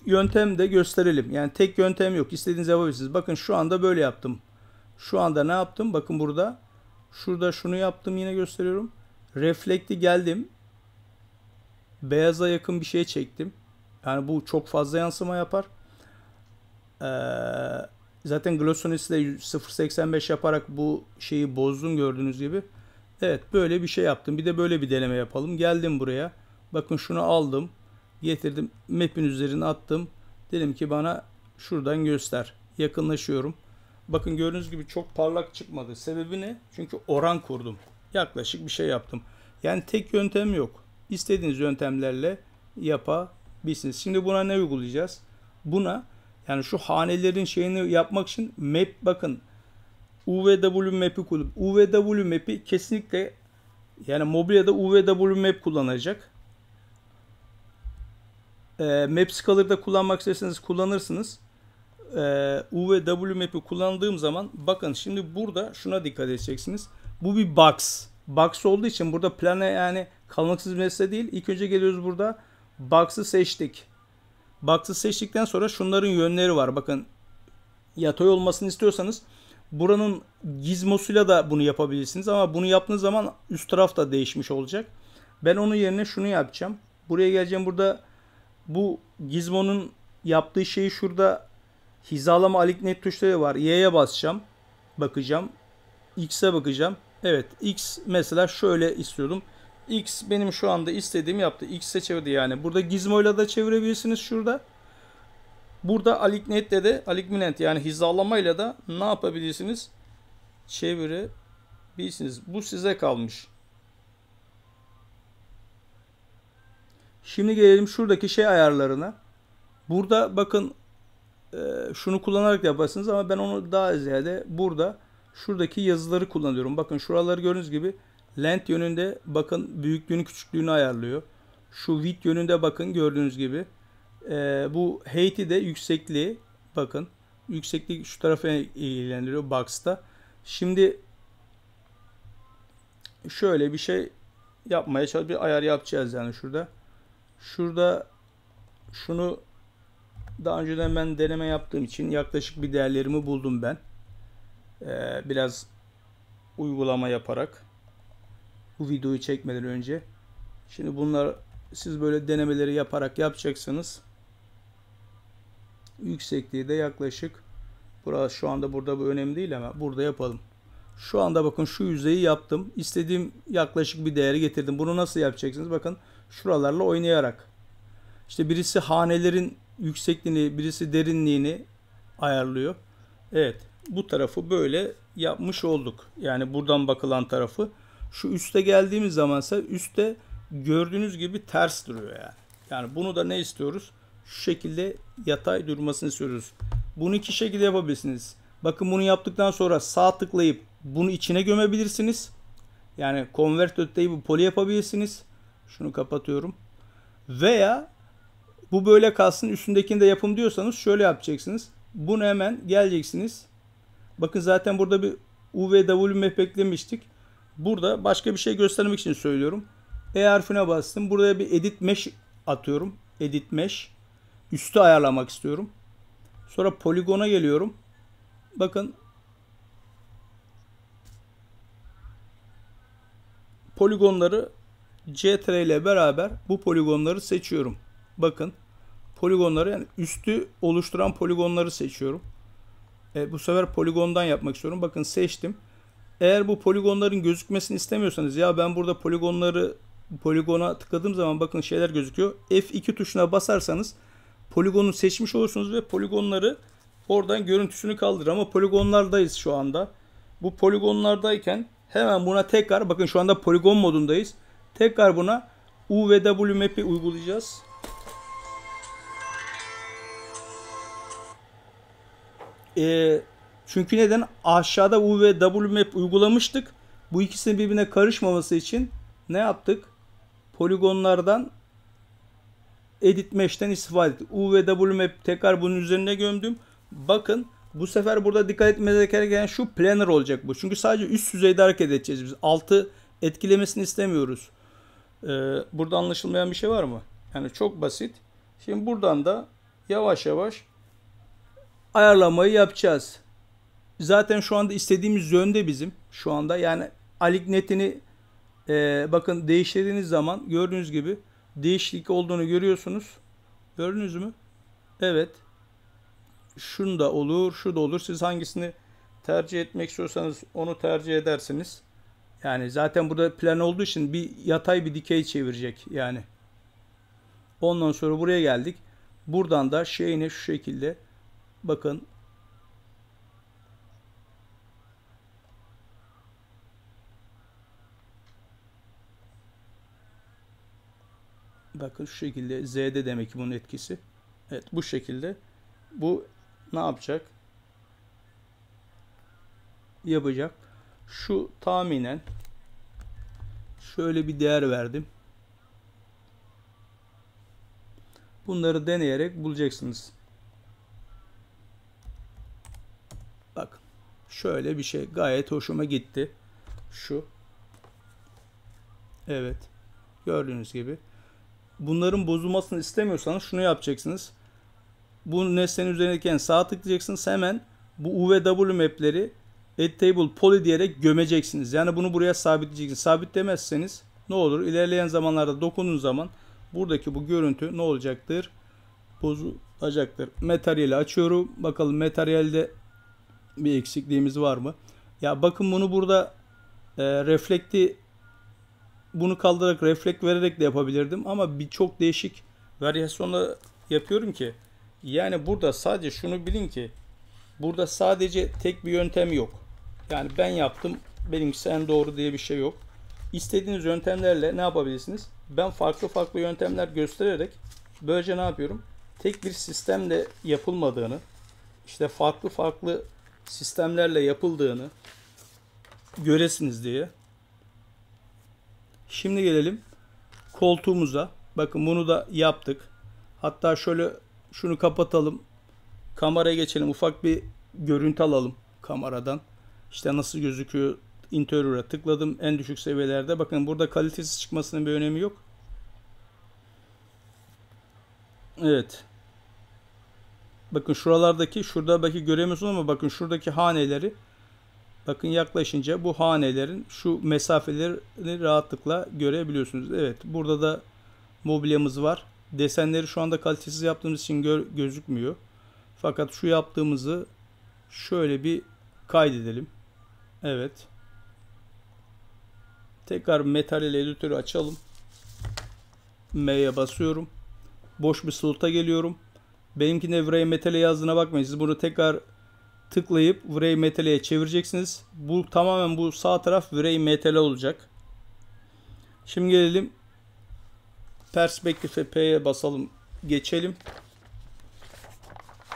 yöntem de gösterelim. Yani tek yöntem yok. İstediğiniz yapabilirsiniz. Bakın şu anda böyle yaptım. Şu anda ne yaptım? Bakın burada. Şurada şunu yaptım yine gösteriyorum. Reflect'i geldim beyaza yakın bir şey çektim. Yani bu çok fazla yansıma yapar. Ee, zaten Glossonesi de 0.85 yaparak bu şeyi bozdum gördüğünüz gibi. Evet böyle bir şey yaptım. Bir de böyle bir deneme yapalım. Geldim buraya. Bakın şunu aldım. Getirdim. Map'in üzerine attım. Dedim ki bana şuradan göster. Yakınlaşıyorum. Bakın gördüğünüz gibi çok parlak çıkmadı. Sebebi ne? Çünkü oran kurdum. Yaklaşık bir şey yaptım. Yani tek yöntem yok istediğiniz yöntemlerle yapabilirsiniz. Şimdi buna ne uygulayacağız? Buna yani şu hanelerin şeyini yapmak için map bakın UVW map'i kullanıp UVW map'i kesinlikle yani mobilyada UVW map kullanacak. E, map Scaler'da kullanmak isterseniz kullanırsınız. E, ee, UVW map'i kullandığım zaman bakın şimdi burada şuna dikkat edeceksiniz. Bu bir box. Box olduğu için burada plane yani Kalınaksız nesne değil. İlk önce geliyoruz burada. Box'ı seçtik. Box'ı seçtikten sonra şunların yönleri var. Bakın yatay olmasını istiyorsanız buranın gizmosuyla da bunu yapabilirsiniz. Ama bunu yaptığınız zaman üst taraf da değişmiş olacak. Ben onun yerine şunu yapacağım. Buraya geleceğim. Burada bu gizmonun yaptığı şeyi şurada hizalama alignate tuşları var. Y'ye basacağım. Bakacağım. X'e bakacağım. Evet X mesela şöyle istiyordum. X benim şu anda istediğim yaptı. X'e çevirdi yani. Burada gizmo ile de çevirebilirsiniz şurada. Burada Aligneet'le de Alignment yani hizalamayla da ne yapabilirsiniz? Çevirebilirsiniz. Bu size kalmış. Şimdi gelelim şuradaki şey ayarlarına. Burada bakın e, şunu kullanarak yaparsınız ama ben onu daha ziyade burada şuradaki yazıları kullanıyorum. Bakın şuraları gördüğünüz gibi Lent yönünde bakın büyüklüğünü küçüklüğünü ayarlıyor. Şu width yönünde bakın gördüğünüz gibi. Ee, bu height'i de yüksekliği bakın. Yükseklik şu tarafa ilgilendiriyor box'ta. Şimdi şöyle bir şey yapmaya çalış bir ayar yapacağız yani şurada. Şurada şunu daha önceden ben deneme yaptığım için yaklaşık bir değerlerimi buldum ben. Ee, biraz uygulama yaparak. Bu videoyu çekmeden önce. Şimdi bunlar siz böyle denemeleri yaparak yapacaksınız. Yüksekliği de yaklaşık burası şu anda burada bu önemli değil ama burada yapalım. Şu anda bakın şu yüzeyi yaptım. İstediğim yaklaşık bir değeri getirdim. Bunu nasıl yapacaksınız? Bakın şuralarla oynayarak. İşte birisi hanelerin yüksekliğini, birisi derinliğini ayarlıyor. Evet, bu tarafı böyle yapmış olduk. Yani buradan bakılan tarafı. Şu üste geldiğimiz zaman ise üstte gördüğünüz gibi ters duruyor yani. Yani bunu da ne istiyoruz? Şu şekilde yatay durmasını istiyoruz. Bunu iki şekilde yapabilirsiniz. Bakın bunu yaptıktan sonra sağ tıklayıp bunu içine gömebilirsiniz. Yani convert bu poli yapabilirsiniz. Şunu kapatıyorum. Veya bu böyle kalsın üstündekini de yapım diyorsanız şöyle yapacaksınız. Bunu hemen geleceksiniz. Bakın zaten burada bir UVW map beklemiştik. Burada başka bir şey göstermek için söylüyorum. E harfine bastım. Buraya bir edit mesh atıyorum. Edit mesh. Üstü ayarlamak istiyorum. Sonra poligona geliyorum. Bakın. Poligonları CTRL ile beraber bu poligonları seçiyorum. Bakın. Poligonları yani üstü oluşturan poligonları seçiyorum. E, bu sefer poligondan yapmak istiyorum. Bakın seçtim. Eğer bu poligonların gözükmesini istemiyorsanız ya ben burada poligonları poligona tıkladığım zaman bakın şeyler gözüküyor. F2 tuşuna basarsanız poligonu seçmiş olursunuz ve poligonları oradan görüntüsünü kaldır. Ama poligonlardayız şu anda. Bu poligonlardayken hemen buna tekrar bakın şu anda poligon modundayız. Tekrar buna U ve W map'i uygulayacağız. Eee çünkü neden? Aşağıda U ve W map uygulamıştık. Bu ikisinin birbirine karışmaması için ne yaptık? Poligonlardan edit mesh'ten istifade ettik. U ve W map tekrar bunun üzerine gömdüm. Bakın bu sefer burada dikkat etmenize gereken şu planner olacak bu. Çünkü sadece üst düzeyde hareket edeceğiz biz. Altı etkilemesini istemiyoruz. Ee, burada anlaşılmayan bir şey var mı? Yani çok basit. Şimdi buradan da yavaş yavaş ayarlamayı yapacağız zaten şu anda istediğimiz yönde bizim şu anda. Yani alignetini e, bakın değiştirdiğiniz zaman gördüğünüz gibi değişiklik olduğunu görüyorsunuz. Gördünüz mü? Evet. Şunu da olur, şu da olur. Siz hangisini tercih etmek istiyorsanız onu tercih edersiniz. Yani zaten burada plan olduğu için bir yatay bir dikey çevirecek yani. Ondan sonra buraya geldik. Buradan da şeyini şu şekilde bakın Bakın şu şekilde Z'de demek ki bunun etkisi. Evet bu şekilde. Bu ne yapacak? Yapacak. Şu tahminen şöyle bir değer verdim. Bunları deneyerek bulacaksınız. Bak şöyle bir şey gayet hoşuma gitti. Şu. Evet. Gördüğünüz gibi bunların bozulmasını istemiyorsanız şunu yapacaksınız. Bu nesnenin üzerindeyken sağ tıklayacaksınız. Hemen bu U ve W map'leri add table poly diyerek gömeceksiniz. Yani bunu buraya sabitleyeceksiniz. Sabitlemezseniz ne olur? İlerleyen zamanlarda dokunun zaman buradaki bu görüntü ne olacaktır? Bozulacaktır. Materyali açıyorum. Bakalım materyalde bir eksikliğimiz var mı? Ya bakın bunu burada e, reflekti bunu kaldırarak reflek vererek de yapabilirdim ama birçok değişik varyasyonla yapıyorum ki yani burada sadece şunu bilin ki burada sadece tek bir yöntem yok. Yani ben yaptım benimkisi en doğru diye bir şey yok. İstediğiniz yöntemlerle ne yapabilirsiniz? Ben farklı farklı yöntemler göstererek böylece ne yapıyorum? Tek bir sistemle yapılmadığını, işte farklı farklı sistemlerle yapıldığını göresiniz diye Şimdi gelelim koltuğumuza. Bakın bunu da yaptık. Hatta şöyle şunu kapatalım. Kameraya geçelim. Ufak bir görüntü alalım kameradan. İşte nasıl gözüküyor interior'a tıkladım. En düşük seviyelerde. Bakın burada kalitesiz çıkmasının bir önemi yok. Evet. Bakın şuralardaki şurada belki göremiyorsunuz ama bakın şuradaki haneleri Bakın yaklaşınca bu hanelerin şu mesafelerini rahatlıkla görebiliyorsunuz. Evet burada da mobilyamız var. Desenleri şu anda kalitesiz yaptığımız için gör, gözükmüyor. Fakat şu yaptığımızı şöyle bir kaydedelim. Evet. Tekrar materyal editörü açalım. M'ye basıyorum. Boş bir slota geliyorum. Benimkine Vray Metal'e yazdığına bakmayın. Siz bunu tekrar tıklayıp Vrey Metal'e çevireceksiniz. Bu tamamen bu sağ taraf Vrey Metal olacak. Şimdi gelelim perspektife P'ye basalım. Geçelim.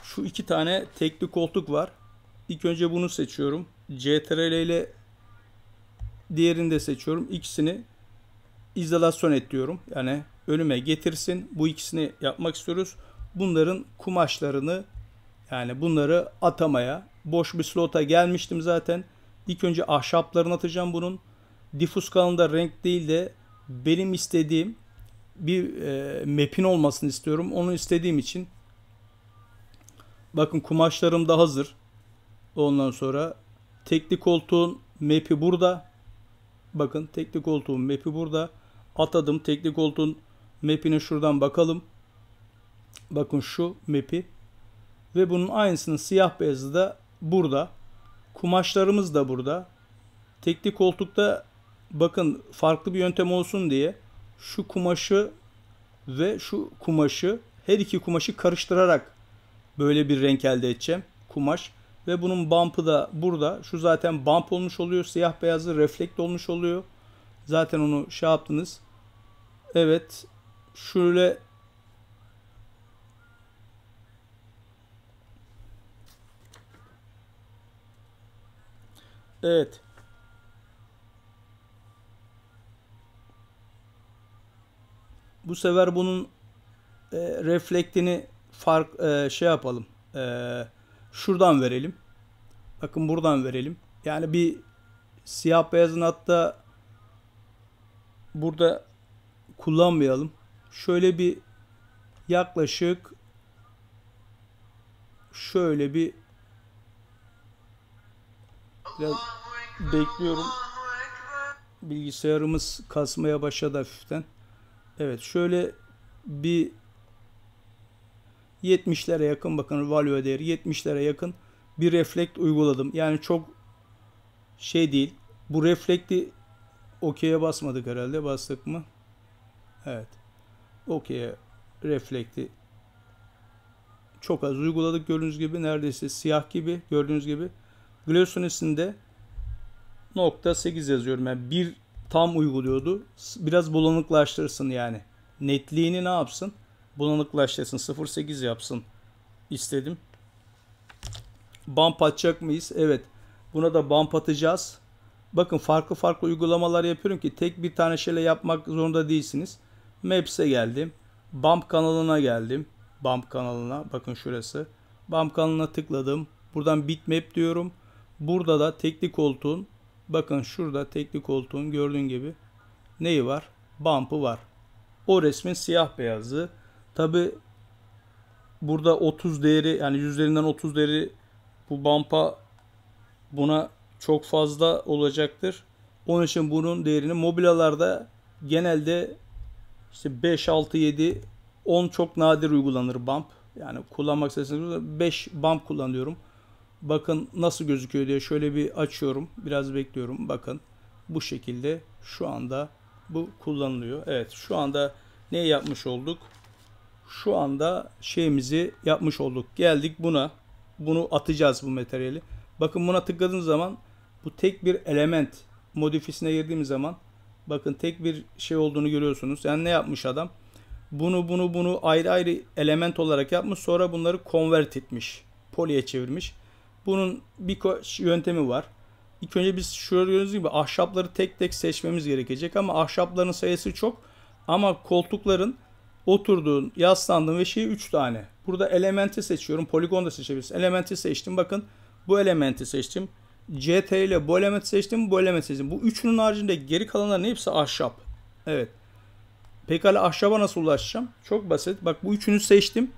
Şu iki tane tekli koltuk var. İlk önce bunu seçiyorum. CTRL ile diğerini de seçiyorum. İkisini izolasyon etliyorum. Yani önüme getirsin. Bu ikisini yapmak istiyoruz. Bunların kumaşlarını yani bunları atamaya boş bir slota gelmiştim zaten. İlk önce ahşaplarını atacağım bunun. Difus kanalında renk değil de benim istediğim bir e, map'in olmasını istiyorum. Onu istediğim için bakın kumaşlarım da hazır. Ondan sonra tekli koltuğun map'i burada. Bakın tekli koltuğun map'i burada. Atadım tekli koltuğun map'ine şuradan bakalım. Bakın şu map'i. Ve bunun aynısının siyah beyazı da burada. Kumaşlarımız da burada. Tekli koltukta bakın farklı bir yöntem olsun diye şu kumaşı ve şu kumaşı her iki kumaşı karıştırarak böyle bir renk elde edeceğim. Kumaş ve bunun bump'ı da burada. Şu zaten bump olmuş oluyor. Siyah beyazı reflekt olmuş oluyor. Zaten onu şey yaptınız. Evet. Şöyle Evet. Bu sefer bunun e, reflektini fark e, şey yapalım. E, şuradan verelim. Bakın buradan verelim. Yani bir siyah beyazın hatta burada kullanmayalım. Şöyle bir yaklaşık şöyle bir Biraz bekliyorum. Bilgisayarımız kasmaya başladı hafiften. Evet şöyle bir 70'lere yakın bakın value değeri 70'lere yakın bir reflekt uyguladım. Yani çok şey değil. Bu reflekti okey'e basmadık herhalde. Bastık mı? Evet. Okey'e reflekti çok az uyguladık gördüğünüz gibi. Neredeyse siyah gibi gördüğünüz gibi. Glosson üstünde nokta 8 yazıyorum. Yani bir tam uyguluyordu. Biraz bulanıklaştırsın yani. Netliğini ne yapsın? Bulanıklaştırsın. 0.8 yapsın istedim. Bump atacak mıyız? Evet. Buna da bump atacağız. Bakın farklı farklı uygulamalar yapıyorum ki tek bir tane şeyle yapmak zorunda değilsiniz. Maps'e geldim. Bump kanalına geldim. Bump kanalına. Bakın şurası. Bump kanalına tıkladım. Buradan bitmap diyorum. Burada da tekli koltuğun bakın şurada tekli koltuğun gördüğün gibi neyi var? Bump'ı var. O resmin siyah beyazı. Tabi burada 30 değeri yani yüzlerinden 30 değeri bu bump'a buna çok fazla olacaktır. Onun için bunun değerini mobilyalarda genelde işte 5, 6, 7, 10 çok nadir uygulanır bump. Yani kullanmak istediğiniz 5 bump kullanıyorum. Bakın nasıl gözüküyor diye şöyle bir açıyorum. Biraz bekliyorum. Bakın bu şekilde şu anda bu kullanılıyor. Evet şu anda ne yapmış olduk? Şu anda şeyimizi yapmış olduk. Geldik buna. Bunu atacağız bu materyali. Bakın buna tıkladığınız zaman bu tek bir element modifisine girdiğimiz zaman bakın tek bir şey olduğunu görüyorsunuz. Yani ne yapmış adam? Bunu bunu bunu ayrı ayrı element olarak yapmış. Sonra bunları convert etmiş. Poli'ye çevirmiş. Bunun birkaç yöntemi var. İlk önce biz şurada gördüğünüz gibi ahşapları tek tek seçmemiz gerekecek ama ahşapların sayısı çok ama koltukların oturduğun, yaslandığın ve şeyi 3 tane. Burada elementi seçiyorum. Poligon da seçebilirsin. Elementi seçtim. Bakın bu elementi seçtim. CT ile bu elementi seçtim. Bu elementi seçtim. Bu üçünün haricinde geri kalanların hepsi ahşap. Evet. Pekala ahşaba nasıl ulaşacağım? Çok basit. Bak bu üçünü seçtim.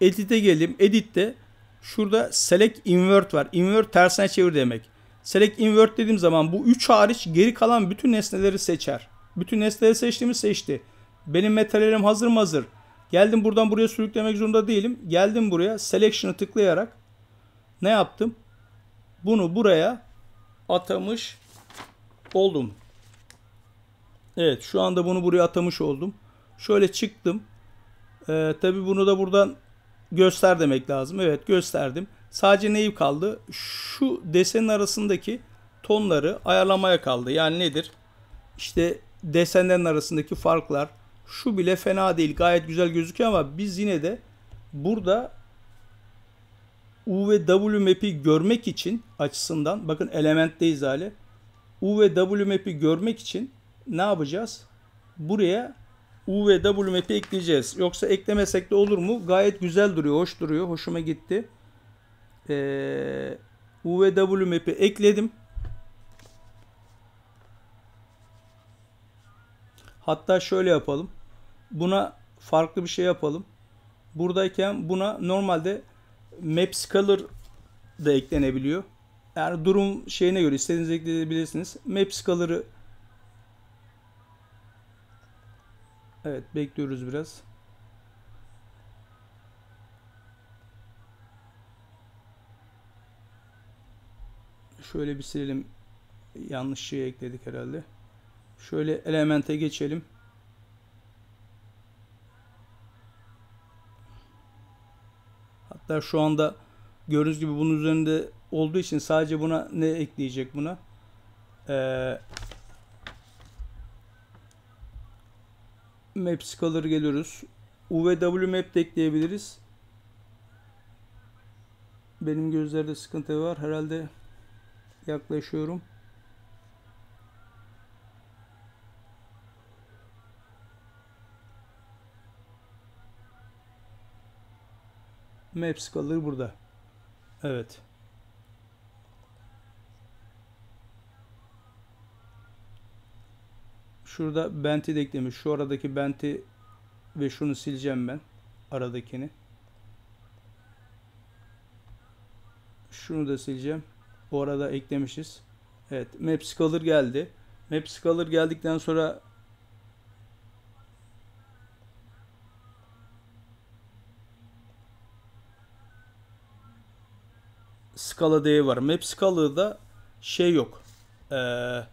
Edit'e geldim. Edit'te Şurada select invert var. Invert tersine çevir demek. Select invert dediğim zaman bu 3 hariç geri kalan bütün nesneleri seçer. Bütün nesneleri seçtiğimi seçti. Benim metalerim hazır mı hazır. Geldim buradan buraya sürüklemek zorunda değilim. Geldim buraya selection'ı tıklayarak ne yaptım? Bunu buraya atamış oldum. Evet şu anda bunu buraya atamış oldum. Şöyle çıktım. Ee, tabii bunu da buradan göster demek lazım. Evet gösterdim. Sadece neyi kaldı? Şu desenin arasındaki tonları ayarlamaya kaldı. Yani nedir? İşte desenlerin arasındaki farklar. Şu bile fena değil. Gayet güzel gözüküyor ama biz yine de burada U ve W map'i görmek için açısından bakın elementteyiz hali. U ve W map'i görmek için ne yapacağız? Buraya U ve W map'i ekleyeceğiz. Yoksa eklemesek de olur mu? Gayet güzel duruyor, hoş duruyor. Hoşuma gitti. Ee, U ve W map'i ekledim. Hatta şöyle yapalım. Buna farklı bir şey yapalım. Buradayken buna normalde map scalar da eklenebiliyor. Yani durum şeyine göre istediğiniz ekleyebilirsiniz. Map scalar'ı Evet bekliyoruz biraz. Şöyle bir silelim. Yanlış şey ekledik herhalde. Şöyle elemente geçelim. Hatta şu anda gördüğünüz gibi bunun üzerinde olduğu için sadece buna ne ekleyecek buna? Ee, Map Scaler'a geliyoruz. UVW Map de ekleyebiliriz. Benim gözlerde sıkıntı var. Herhalde yaklaşıyorum. Maps kalır burada. Evet. Şurada bent'i de eklemiş. Şu aradaki bent'i ve şunu sileceğim ben. Aradakini. Şunu da sileceğim. Bu arada eklemişiz. Evet. Map Scaler geldi. Map Scaler geldikten sonra Scala değeri var. Map Scala'da şey yok. Eee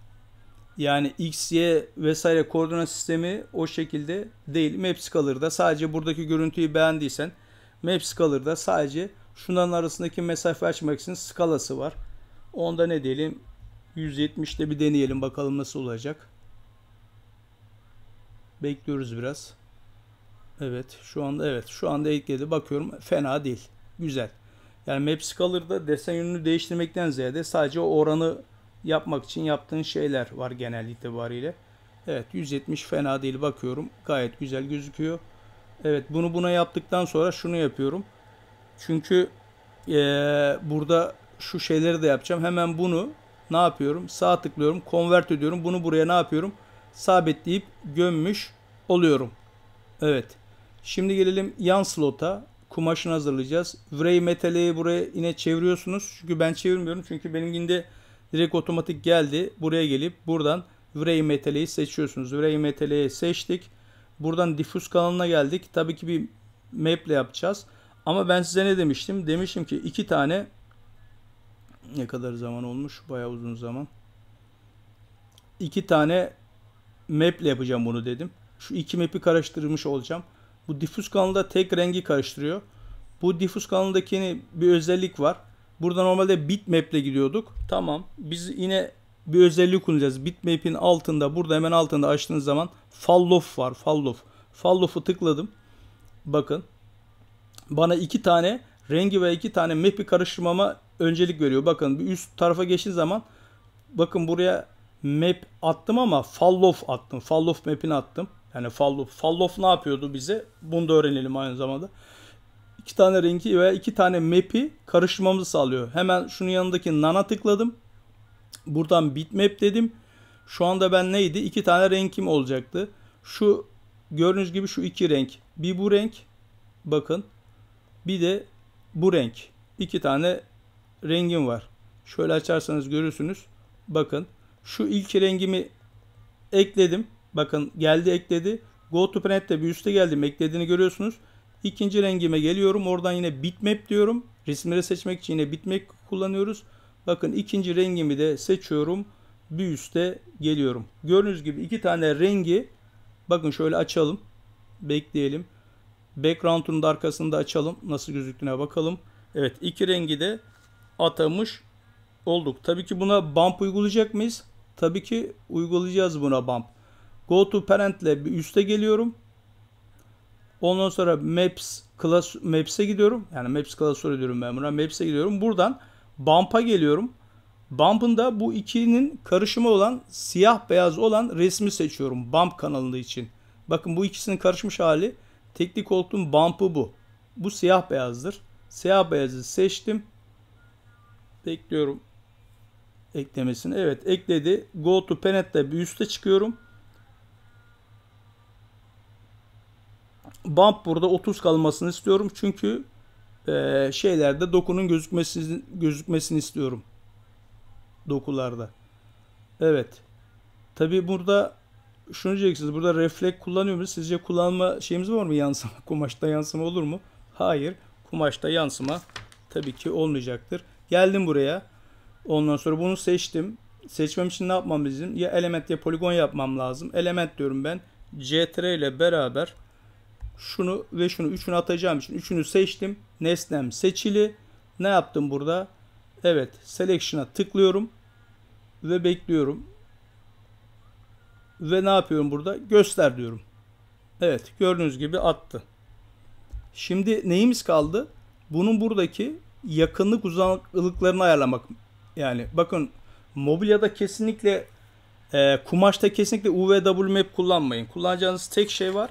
yani X, Y vesaire koordinat sistemi o şekilde değil. Maps Color'da sadece buradaki görüntüyü beğendiysen Maps Color'da sadece şunların arasındaki mesafe açmak için skalası var. Onda ne diyelim 170'te bir deneyelim bakalım nasıl olacak. Bekliyoruz biraz. Evet şu anda evet şu anda ekledi bakıyorum fena değil. Güzel. Yani Maps Color'da desen yönünü değiştirmekten ziyade sadece oranı yapmak için yaptığın şeyler var genel itibariyle. Evet 170 fena değil bakıyorum. Gayet güzel gözüküyor. Evet bunu buna yaptıktan sonra şunu yapıyorum. Çünkü ee, burada şu şeyleri de yapacağım. Hemen bunu ne yapıyorum? Sağ tıklıyorum. Convert ediyorum. Bunu buraya ne yapıyorum? Sabitleyip gömmüş oluyorum. Evet. Şimdi gelelim yan slota. Kumaşını hazırlayacağız. Vray metali buraya yine çeviriyorsunuz. Çünkü ben çevirmiyorum. Çünkü benimkinde direkt otomatik geldi. Buraya gelip buradan Vrey metaleyi seçiyorsunuz. Vrey metaleyi seçtik. Buradan diffuse kanalına geldik. Tabii ki bir map ile yapacağız. Ama ben size ne demiştim? Demiştim ki iki tane ne kadar zaman olmuş? Bayağı uzun zaman. İki tane map ile yapacağım bunu dedim. Şu iki map'i karıştırmış olacağım. Bu diffuse kanalda tek rengi karıştırıyor. Bu diffuse kanalındaki bir özellik var. Burada normalde ile gidiyorduk. Tamam. Biz yine bir özellik kullanacağız. Bitmap'in altında burada hemen altında açtığınız zaman falloff var. Falloff. Falloff'u tıkladım. Bakın. Bana iki tane rengi ve iki tane map'i karıştırmama öncelik veriyor. Bakın bir üst tarafa geçin zaman bakın buraya map attım ama falloff attım. Falloff map'ini attım. Yani falloff. Falloff ne yapıyordu bize? Bunu da öğrenelim aynı zamanda iki tane rengi ve iki tane map'i karıştırmamızı sağlıyor. Hemen şunun yanındaki nana tıkladım. Buradan bitmap dedim. Şu anda ben neydi? İki tane renkim olacaktı. Şu gördüğünüz gibi şu iki renk. Bir bu renk. Bakın. Bir de bu renk. İki tane rengim var. Şöyle açarsanız görürsünüz. Bakın. Şu ilk rengimi ekledim. Bakın geldi ekledi. Go to GoToPrint'te bir üste geldim. Eklediğini görüyorsunuz. İkinci rengime geliyorum. Oradan yine bitmap diyorum. Resimleri seçmek için yine bitmap kullanıyoruz. Bakın ikinci rengimi de seçiyorum. Bir üste geliyorum. Gördüğünüz gibi iki tane rengi bakın şöyle açalım. Bekleyelim. Background'un da arkasını da açalım. Nasıl gözüktüğüne bakalım. Evet iki rengi de atamış olduk. Tabii ki buna bump uygulayacak mıyız? Tabii ki uygulayacağız buna bump. Go to parent ile bir üste geliyorum. Ondan sonra Maps klas Maps'e gidiyorum. Yani Maps klasörü diyorum ben buna. Maps'e gidiyorum. Buradan Bump'a geliyorum. Bump'ın da bu ikinin karışımı olan siyah beyaz olan resmi seçiyorum Bump kanalında için. Bakın bu ikisinin karışmış hali teknik koltuğun Bump'ı bu. Bu siyah beyazdır. Siyah beyazı seçtim. Bekliyorum eklemesini. Evet ekledi. Go to Penet'te bir üste çıkıyorum. bump burada 30 kalmasını istiyorum. Çünkü e, şeylerde dokunun gözükmesi, gözükmesini istiyorum. Dokularda. Evet. Tabi burada şunu diyeceksiniz. Burada reflek kullanıyor muyuz? Sizce kullanma şeyimiz var mı? Yansıma. Kumaşta yansıma olur mu? Hayır. Kumaşta yansıma tabii ki olmayacaktır. Geldim buraya. Ondan sonra bunu seçtim. Seçmem için ne yapmam lazım? Ya element ya poligon yapmam lazım. Element diyorum ben. CTR ile beraber şunu ve şunu üçünü atacağım için üçünü seçtim. Nesnem seçili. Ne yaptım burada? Evet selection'a tıklıyorum ve bekliyorum. Ve ne yapıyorum burada? Göster diyorum. Evet gördüğünüz gibi attı. Şimdi neyimiz kaldı? Bunun buradaki yakınlık uzaklıklarını ayarlamak. Yani bakın mobilyada kesinlikle e, kumaşta kesinlikle UV-W map kullanmayın. Kullanacağınız tek şey var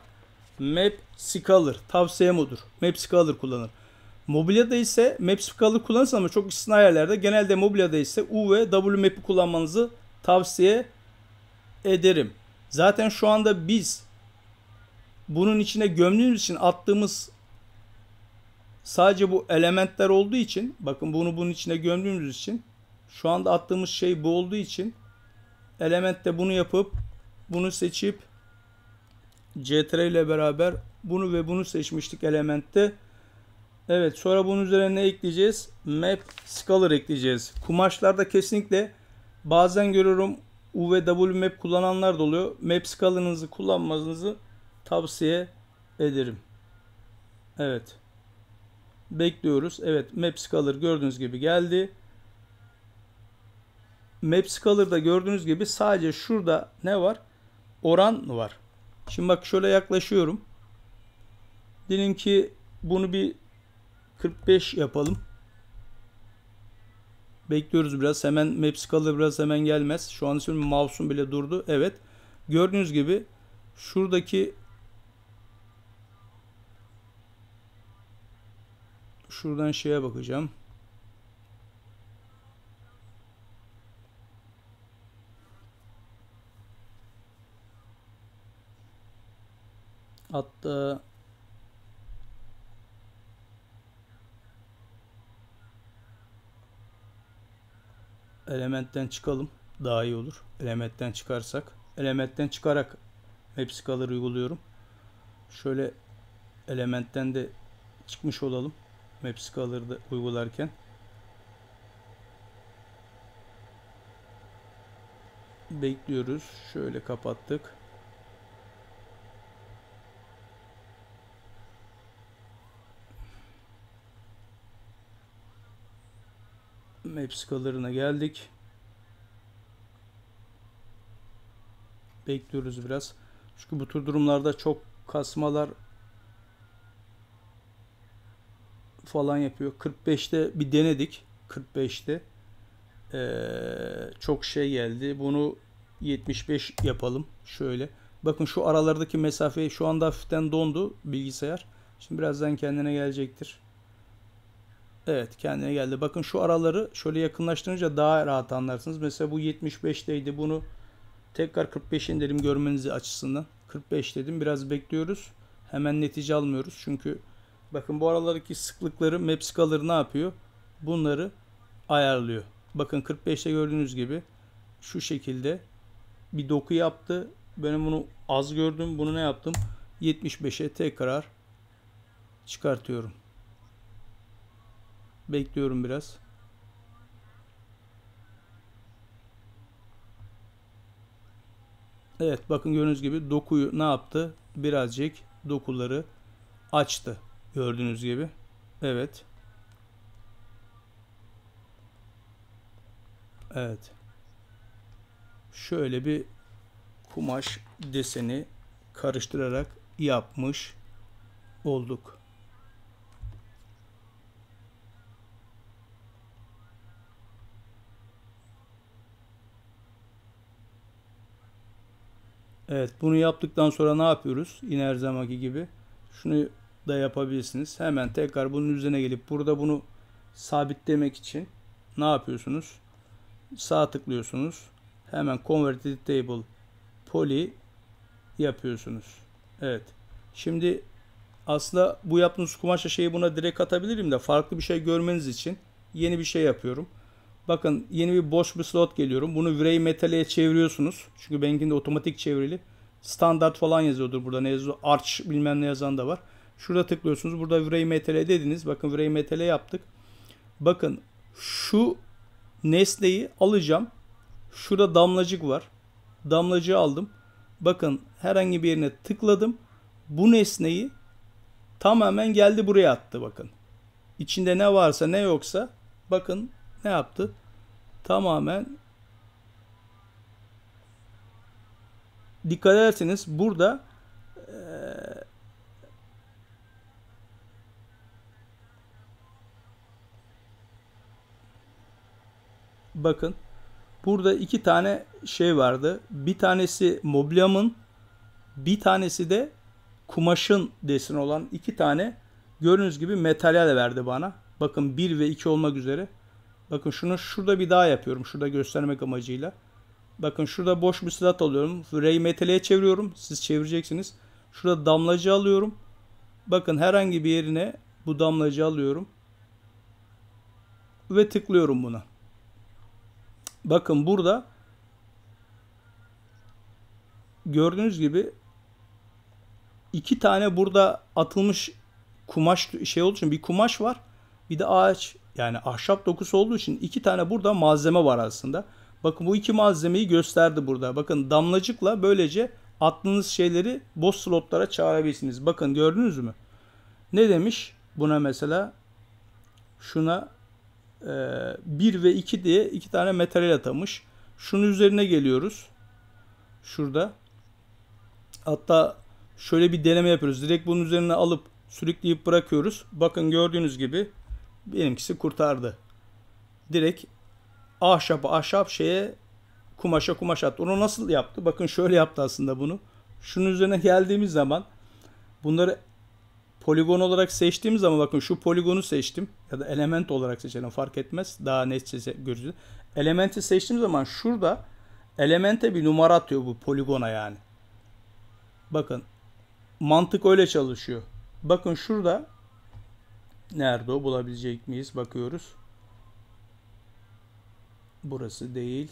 Map Scaler tavsiyem odur. Map Scaler kullanın. Mobilyada ise Map Scaler kullanırsanız ama çok istisna yerlerde genelde mobilyada ise U ve W Map'i kullanmanızı tavsiye ederim. Zaten şu anda biz bunun içine gömdüğümüz için attığımız sadece bu elementler olduğu için bakın bunu bunun içine gömdüğümüz için şu anda attığımız şey bu olduğu için elementte bunu yapıp bunu seçip CTR ile beraber bunu ve bunu seçmiştik elementte. Evet sonra bunun üzerine ne ekleyeceğiz? Map Scalar ekleyeceğiz. Kumaşlarda kesinlikle bazen görüyorum U ve W map kullananlar da oluyor. Map Scalar'ınızı kullanmanızı tavsiye ederim. Evet. Bekliyoruz. Evet Map Scalar gördüğünüz gibi geldi. Map Scalar'da gördüğünüz gibi sadece şurada ne var? Oran var. Şimdi bak şöyle yaklaşıyorum. Diyelim ki bunu bir 45 yapalım. Bekliyoruz biraz. Hemen Maps kalır biraz hemen gelmez. Şu an şimdi mouse'um bile durdu. Evet. Gördüğünüz gibi şuradaki şuradan şeye bakacağım. Hatta elementten çıkalım. Daha iyi olur. Elementten çıkarsak. Elementten çıkarak map scalar uyguluyorum. Şöyle elementten de çıkmış olalım. Map scalar'ı uygularken. Bekliyoruz. Şöyle kapattık. Maps color'ına geldik. Bekliyoruz biraz. Çünkü bu tür durumlarda çok kasmalar falan yapıyor. 45'te bir denedik. 45'te ee, çok şey geldi. Bunu 75 yapalım. Şöyle. Bakın şu aralardaki mesafeyi şu anda hafiften dondu bilgisayar. Şimdi birazdan kendine gelecektir. Evet kendine geldi. Bakın şu araları şöyle yakınlaştırınca daha rahat anlarsınız. Mesela bu 75'teydi. Bunu tekrar 45'in dedim görmenizi açısından. 45 dedim. Biraz bekliyoruz. Hemen netice almıyoruz. Çünkü bakın bu aralardaki sıklıkları Mapscaler ne yapıyor? Bunları ayarlıyor. Bakın 45'te gördüğünüz gibi şu şekilde bir doku yaptı. Ben bunu az gördüm. Bunu ne yaptım? 75'e tekrar çıkartıyorum. Bekliyorum biraz. Evet bakın gördüğünüz gibi dokuyu ne yaptı? Birazcık dokuları açtı. Gördüğünüz gibi. Evet. Evet. Şöyle bir kumaş deseni karıştırarak yapmış olduk. Evet bunu yaptıktan sonra ne yapıyoruz? Yine her zamanki gibi. Şunu da yapabilirsiniz. Hemen tekrar bunun üzerine gelip burada bunu sabitlemek için ne yapıyorsunuz? Sağ tıklıyorsunuz. Hemen Converted Table Poly yapıyorsunuz. Evet. Şimdi aslında bu yaptığınız kumaşla şeyi buna direkt atabilirim de farklı bir şey görmeniz için yeni bir şey yapıyorum. Bakın yeni bir boş bir slot geliyorum. Bunu Vrey Metal'e çeviriyorsunuz. Çünkü benimkinde otomatik çevrili. Standart falan yazıyordur burada. Ne yazıyor? Arch bilmem ne yazan da var. Şurada tıklıyorsunuz. Burada Vrey Metal'e dediniz. Bakın Vrey Metal'e yaptık. Bakın şu nesneyi alacağım. Şurada damlacık var. Damlacığı aldım. Bakın herhangi bir yerine tıkladım. Bu nesneyi tamamen geldi buraya attı bakın. İçinde ne varsa ne yoksa bakın ne yaptı? Tamamen dikkat ederseniz burada e, bakın burada iki tane şey vardı. Bir tanesi mobilyamın bir tanesi de kumaşın desini olan iki tane gördüğünüz gibi materyal verdi bana. Bakın 1 ve 2 olmak üzere Bakın şunu şurada bir daha yapıyorum. Şurada göstermek amacıyla. Bakın şurada boş bir slot alıyorum. rey metaliye çeviriyorum. Siz çevireceksiniz. Şurada damlacı alıyorum. Bakın herhangi bir yerine bu damlacı alıyorum. Ve tıklıyorum buna. Bakın burada gördüğünüz gibi iki tane burada atılmış kumaş şey olduğu için bir kumaş var. Bir de ağaç yani ahşap dokusu olduğu için iki tane burada malzeme var aslında. Bakın bu iki malzemeyi gösterdi burada. Bakın damlacıkla böylece attığınız şeyleri boş slotlara çağırabilirsiniz. Bakın gördünüz mü? Ne demiş? Buna mesela şuna e, 1 ve 2 diye iki tane materyal atamış. Şunun üzerine geliyoruz. Şurada. Hatta şöyle bir deneme yapıyoruz. Direkt bunun üzerine alıp sürükleyip bırakıyoruz. Bakın gördüğünüz gibi Benimkisi kurtardı. Direkt ahşap ahşap şeye kumaşa kumaş attı. Onu nasıl yaptı? Bakın şöyle yaptı aslında bunu. Şunun üzerine geldiğimiz zaman bunları poligon olarak seçtiğimiz zaman bakın şu poligonu seçtim ya da element olarak seçelim fark etmez. Daha net göreceğiz. Elementi seçtiğim zaman şurada elemente bir numara atıyor bu poligona yani. Bakın mantık öyle çalışıyor. Bakın şurada Nerede o bulabilecek miyiz? Bakıyoruz. Burası değil.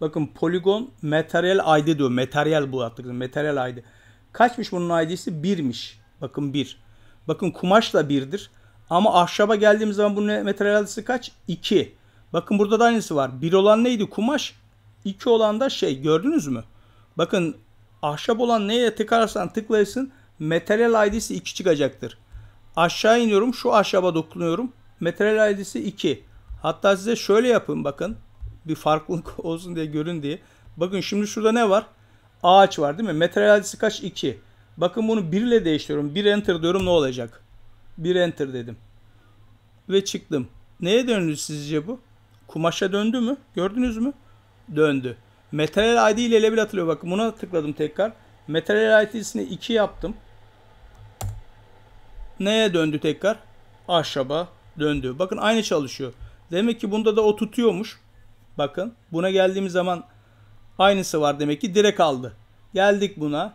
Bakın poligon materyal ID diyor. Materyal bu attık. Materyal ID. Kaçmış bunun ID'si? 1'miş. Bakın 1. Bakın kumaş da 1'dir. Ama ahşaba geldiğimiz zaman bunun materyal ID'si kaç? 2. Bakın burada da aynısı var. 1 olan neydi? Kumaş. 2 olan da şey. Gördünüz mü? Bakın ahşap olan neye tıkarsan tıklayasın Material ID'si 2 çıkacaktır. Aşağı iniyorum. Şu aşağıya dokunuyorum. Material ID'si 2. Hatta size şöyle yapın bakın. Bir farklılık olsun diye görün diye. Bakın şimdi şurada ne var? Ağaç var değil mi? Material ID'si kaç? 2. Bakın bunu 1 ile değiştiriyorum. 1 enter diyorum ne olacak? 1 enter dedim. Ve çıktım. Neye döndü sizce bu? Kumaşa döndü mü? Gördünüz mü? Döndü. Material ID ile label atılıyor. Bakın buna tıkladım tekrar. Material ID'sini 2 yaptım. Neye döndü tekrar? Ahşaba döndü. Bakın aynı çalışıyor. Demek ki bunda da o tutuyormuş. Bakın buna geldiğimiz zaman aynısı var demek ki direk aldı. Geldik buna.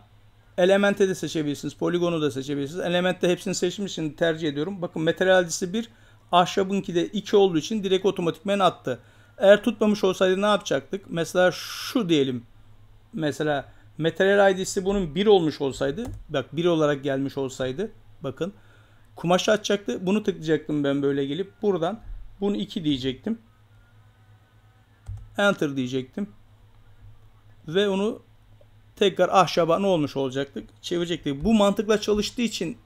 Elemente de seçebilirsiniz. Poligonu da seçebilirsiniz. Elementte hepsini seçmiş için tercih ediyorum. Bakın materyalcisi 1, ahşabınki de 2 olduğu için direkt otomatikmen attı. Eğer tutmamış olsaydı ne yapacaktık? Mesela şu diyelim. Mesela materyal ID'si bunun 1 olmuş olsaydı. Bak 1 olarak gelmiş olsaydı. Bakın Kumaşı açacaktı. Bunu tıklayacaktım ben böyle gelip. Buradan bunu 2 diyecektim. Enter diyecektim. Ve onu tekrar ahşaba ne olmuş olacaktık? Çevirecektik. Bu mantıkla çalıştığı için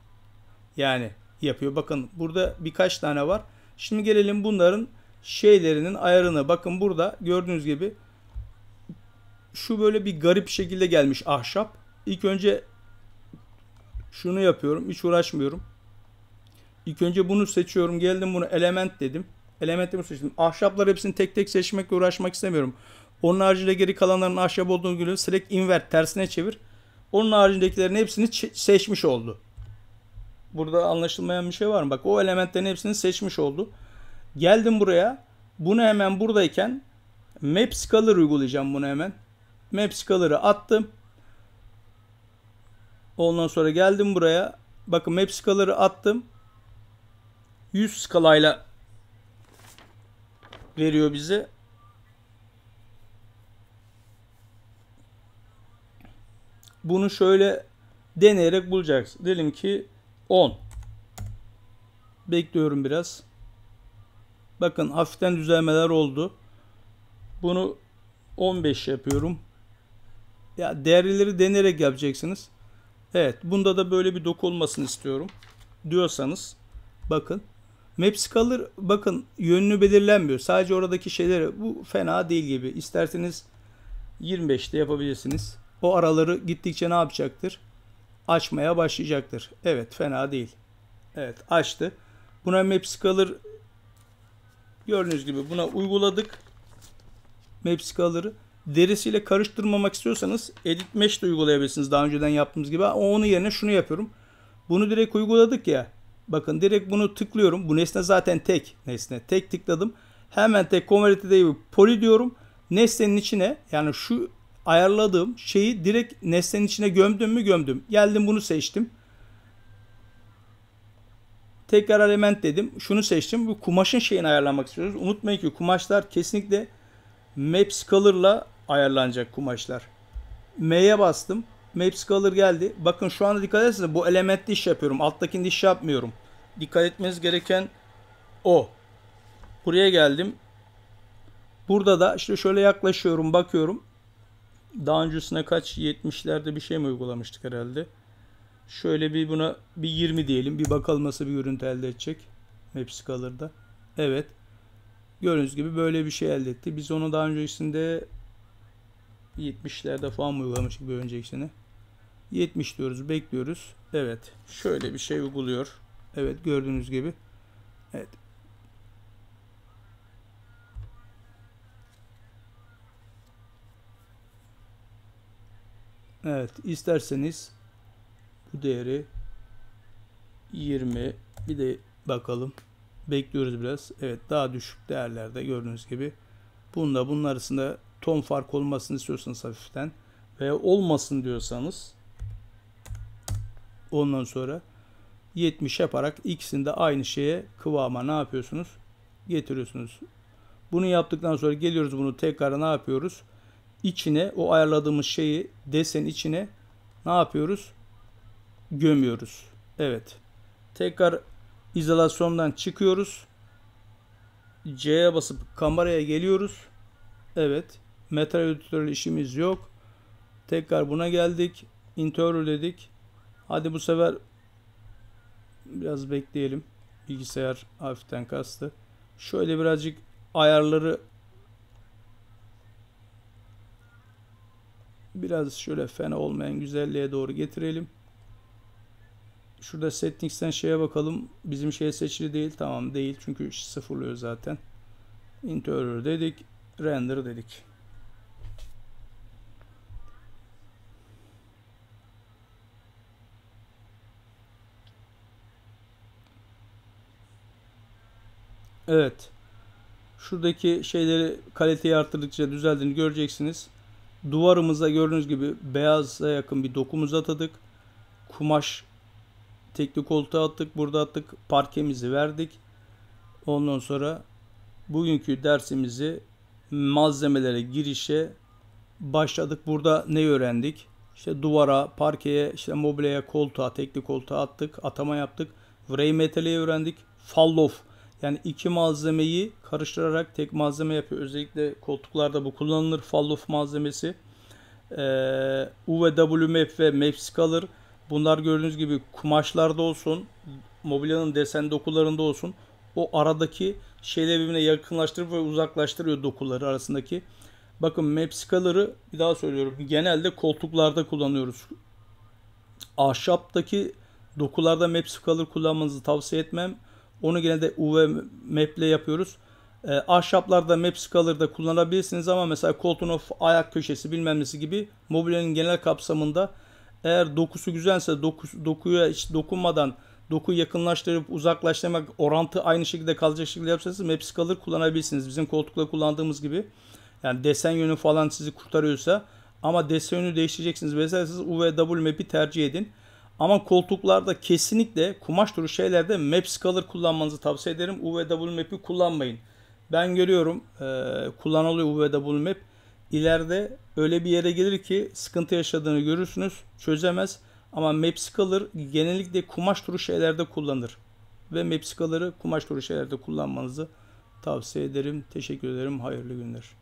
yani yapıyor. Bakın burada birkaç tane var. Şimdi gelelim bunların şeylerinin ayarına. Bakın burada gördüğünüz gibi şu böyle bir garip şekilde gelmiş ahşap. İlk önce şunu yapıyorum. Hiç uğraşmıyorum. İlk önce bunu seçiyorum. Geldim bunu element dedim. Elementimi seçtim. Ahşaplar hepsini tek tek seçmekle uğraşmak istemiyorum. Onun haricinde geri kalanların ahşap olduğunu görüyorum. Select invert tersine çevir. Onun haricindekilerin hepsini seçmiş oldu. Burada anlaşılmayan bir şey var mı? Bak o elementlerin hepsini seçmiş oldu. Geldim buraya. Bunu hemen buradayken map scalar uygulayacağım bunu hemen. Map scalar'ı attım. Ondan sonra geldim buraya. Bakın map scalar'ı attım. 100 skalayla veriyor bize. Bunu şöyle deneyerek bulacaksın. Diyelim ki 10. Bekliyorum biraz. Bakın hafiften düzelmeler oldu. Bunu 15 yapıyorum. Ya değerleri denerek yapacaksınız. Evet, bunda da böyle bir doku olmasını istiyorum diyorsanız bakın Maps kalır bakın yönünü belirlenmiyor. Sadece oradaki şeyleri bu fena değil gibi. İsterseniz 25'te yapabilirsiniz. O araları gittikçe ne yapacaktır? Açmaya başlayacaktır. Evet fena değil. Evet açtı. Buna Maps kalır gördüğünüz gibi buna uyguladık. Maps kalırı derisiyle karıştırmamak istiyorsanız edit mesh de uygulayabilirsiniz daha önceden yaptığımız gibi. Onun yerine şunu yapıyorum. Bunu direkt uyguladık ya. Bakın direkt bunu tıklıyorum. Bu nesne zaten tek nesne. Tek tıkladım. Hemen tek convert değil poly diyorum. Nesnenin içine yani şu ayarladığım şeyi direkt nesnenin içine gömdüm mü gömdüm. Geldim bunu seçtim. Tekrar element dedim. Şunu seçtim. Bu kumaşın şeyini ayarlamak istiyoruz. Unutmayın ki kumaşlar kesinlikle Maps Color'la ayarlanacak kumaşlar. M'ye bastım. Map Scholar geldi. Bakın şu anda dikkat ederseniz bu element diş yapıyorum. Alttakini diş yapmıyorum. Dikkat etmeniz gereken o. Buraya geldim. Burada da işte şöyle yaklaşıyorum bakıyorum. Daha öncesine kaç 70'lerde bir şey mi uygulamıştık herhalde. Şöyle bir buna bir 20 diyelim. Bir bakalım nasıl bir görüntü elde edecek. Map Scholar'da. Evet. Gördüğünüz gibi böyle bir şey elde etti. Biz onu daha öncesinde 70'lerde falan mı uygulamıştık bir öncekisini. 70 diyoruz bekliyoruz. Evet şöyle bir şey uyguluyor. Evet gördüğünüz gibi. Evet. Evet isterseniz bu değeri 20 bir de bakalım. Bekliyoruz biraz. Evet daha düşük değerlerde gördüğünüz gibi. Bunda bunun arasında ton fark olmasını istiyorsanız hafiften veya olmasın diyorsanız Ondan sonra 70 yaparak ikisini de aynı şeye kıvama ne yapıyorsunuz? Getiriyorsunuz. Bunu yaptıktan sonra geliyoruz bunu tekrar ne yapıyoruz? İçine o ayarladığımız şeyi desen içine ne yapıyoruz? Gömüyoruz. Evet. Tekrar izolasyondan çıkıyoruz. C'ye basıp kameraya geliyoruz. Evet. Metal editörle işimiz yok. Tekrar buna geldik. Interval dedik. Hadi bu sefer biraz bekleyelim. Bilgisayar hafiften kastı. Şöyle birazcık ayarları biraz şöyle fena olmayan güzelliğe doğru getirelim. Şurada settings'ten şeye bakalım. Bizim şey seçili değil. Tamam değil. Çünkü sıfırlıyor zaten. Interior dedik. Render dedik. Evet. Şuradaki şeyleri kaliteyi arttırdıkça düzeldiğini göreceksiniz. Duvarımıza gördüğünüz gibi beyaza yakın bir dokumuz atadık. Kumaş tekli koltuğa attık. Burada attık. Parkemizi verdik. Ondan sonra bugünkü dersimizi malzemelere girişe başladık. Burada ne öğrendik? İşte duvara, parkeye, işte mobilyaya, koltuğa, tekli koltuğa attık. Atama yaptık. Vrey metali öğrendik. Fall off yani iki malzemeyi karıştırarak tek malzeme yapıyor. Özellikle koltuklarda bu kullanılır. Fallof malzemesi. Ee, U ve W map ve maps kalır. Bunlar gördüğünüz gibi kumaşlarda olsun, mobilyanın desen dokularında olsun o aradaki şeyleri birbirine yakınlaştırıp ve uzaklaştırıyor dokuları arasındaki. Bakın mepsikaları bir daha söylüyorum. Genelde koltuklarda kullanıyoruz. Ahşaptaki dokularda mepsikaları kullanmanızı tavsiye etmem. Onu genelde UV map ile yapıyoruz. E, ahşaplarda map skalarda kullanabilirsiniz ama mesela koltuğun of ayak köşesi bilmem nesi gibi mobilyanın genel kapsamında eğer dokusu güzelse doku, dokuya hiç dokunmadan doku yakınlaştırıp uzaklaştırmak orantı aynı şekilde kalacak şekilde yapsanız map skalar kullanabilirsiniz. Bizim koltukla kullandığımız gibi. Yani desen yönü falan sizi kurtarıyorsa ama desen yönü değiştireceksiniz vesaire siz UV double map'i tercih edin. Ama koltuklarda kesinlikle kumaş turu şeylerde Maps scaler kullanmanızı tavsiye ederim. UVW map'i kullanmayın. Ben görüyorum e, kullanılıyor UVW map. İleride öyle bir yere gelir ki sıkıntı yaşadığını görürsünüz. Çözemez. Ama Maps scaler genellikle kumaş turu şeylerde kullanır. Ve Maps scaler'ı kumaş turu şeylerde kullanmanızı tavsiye ederim. Teşekkür ederim. Hayırlı günler.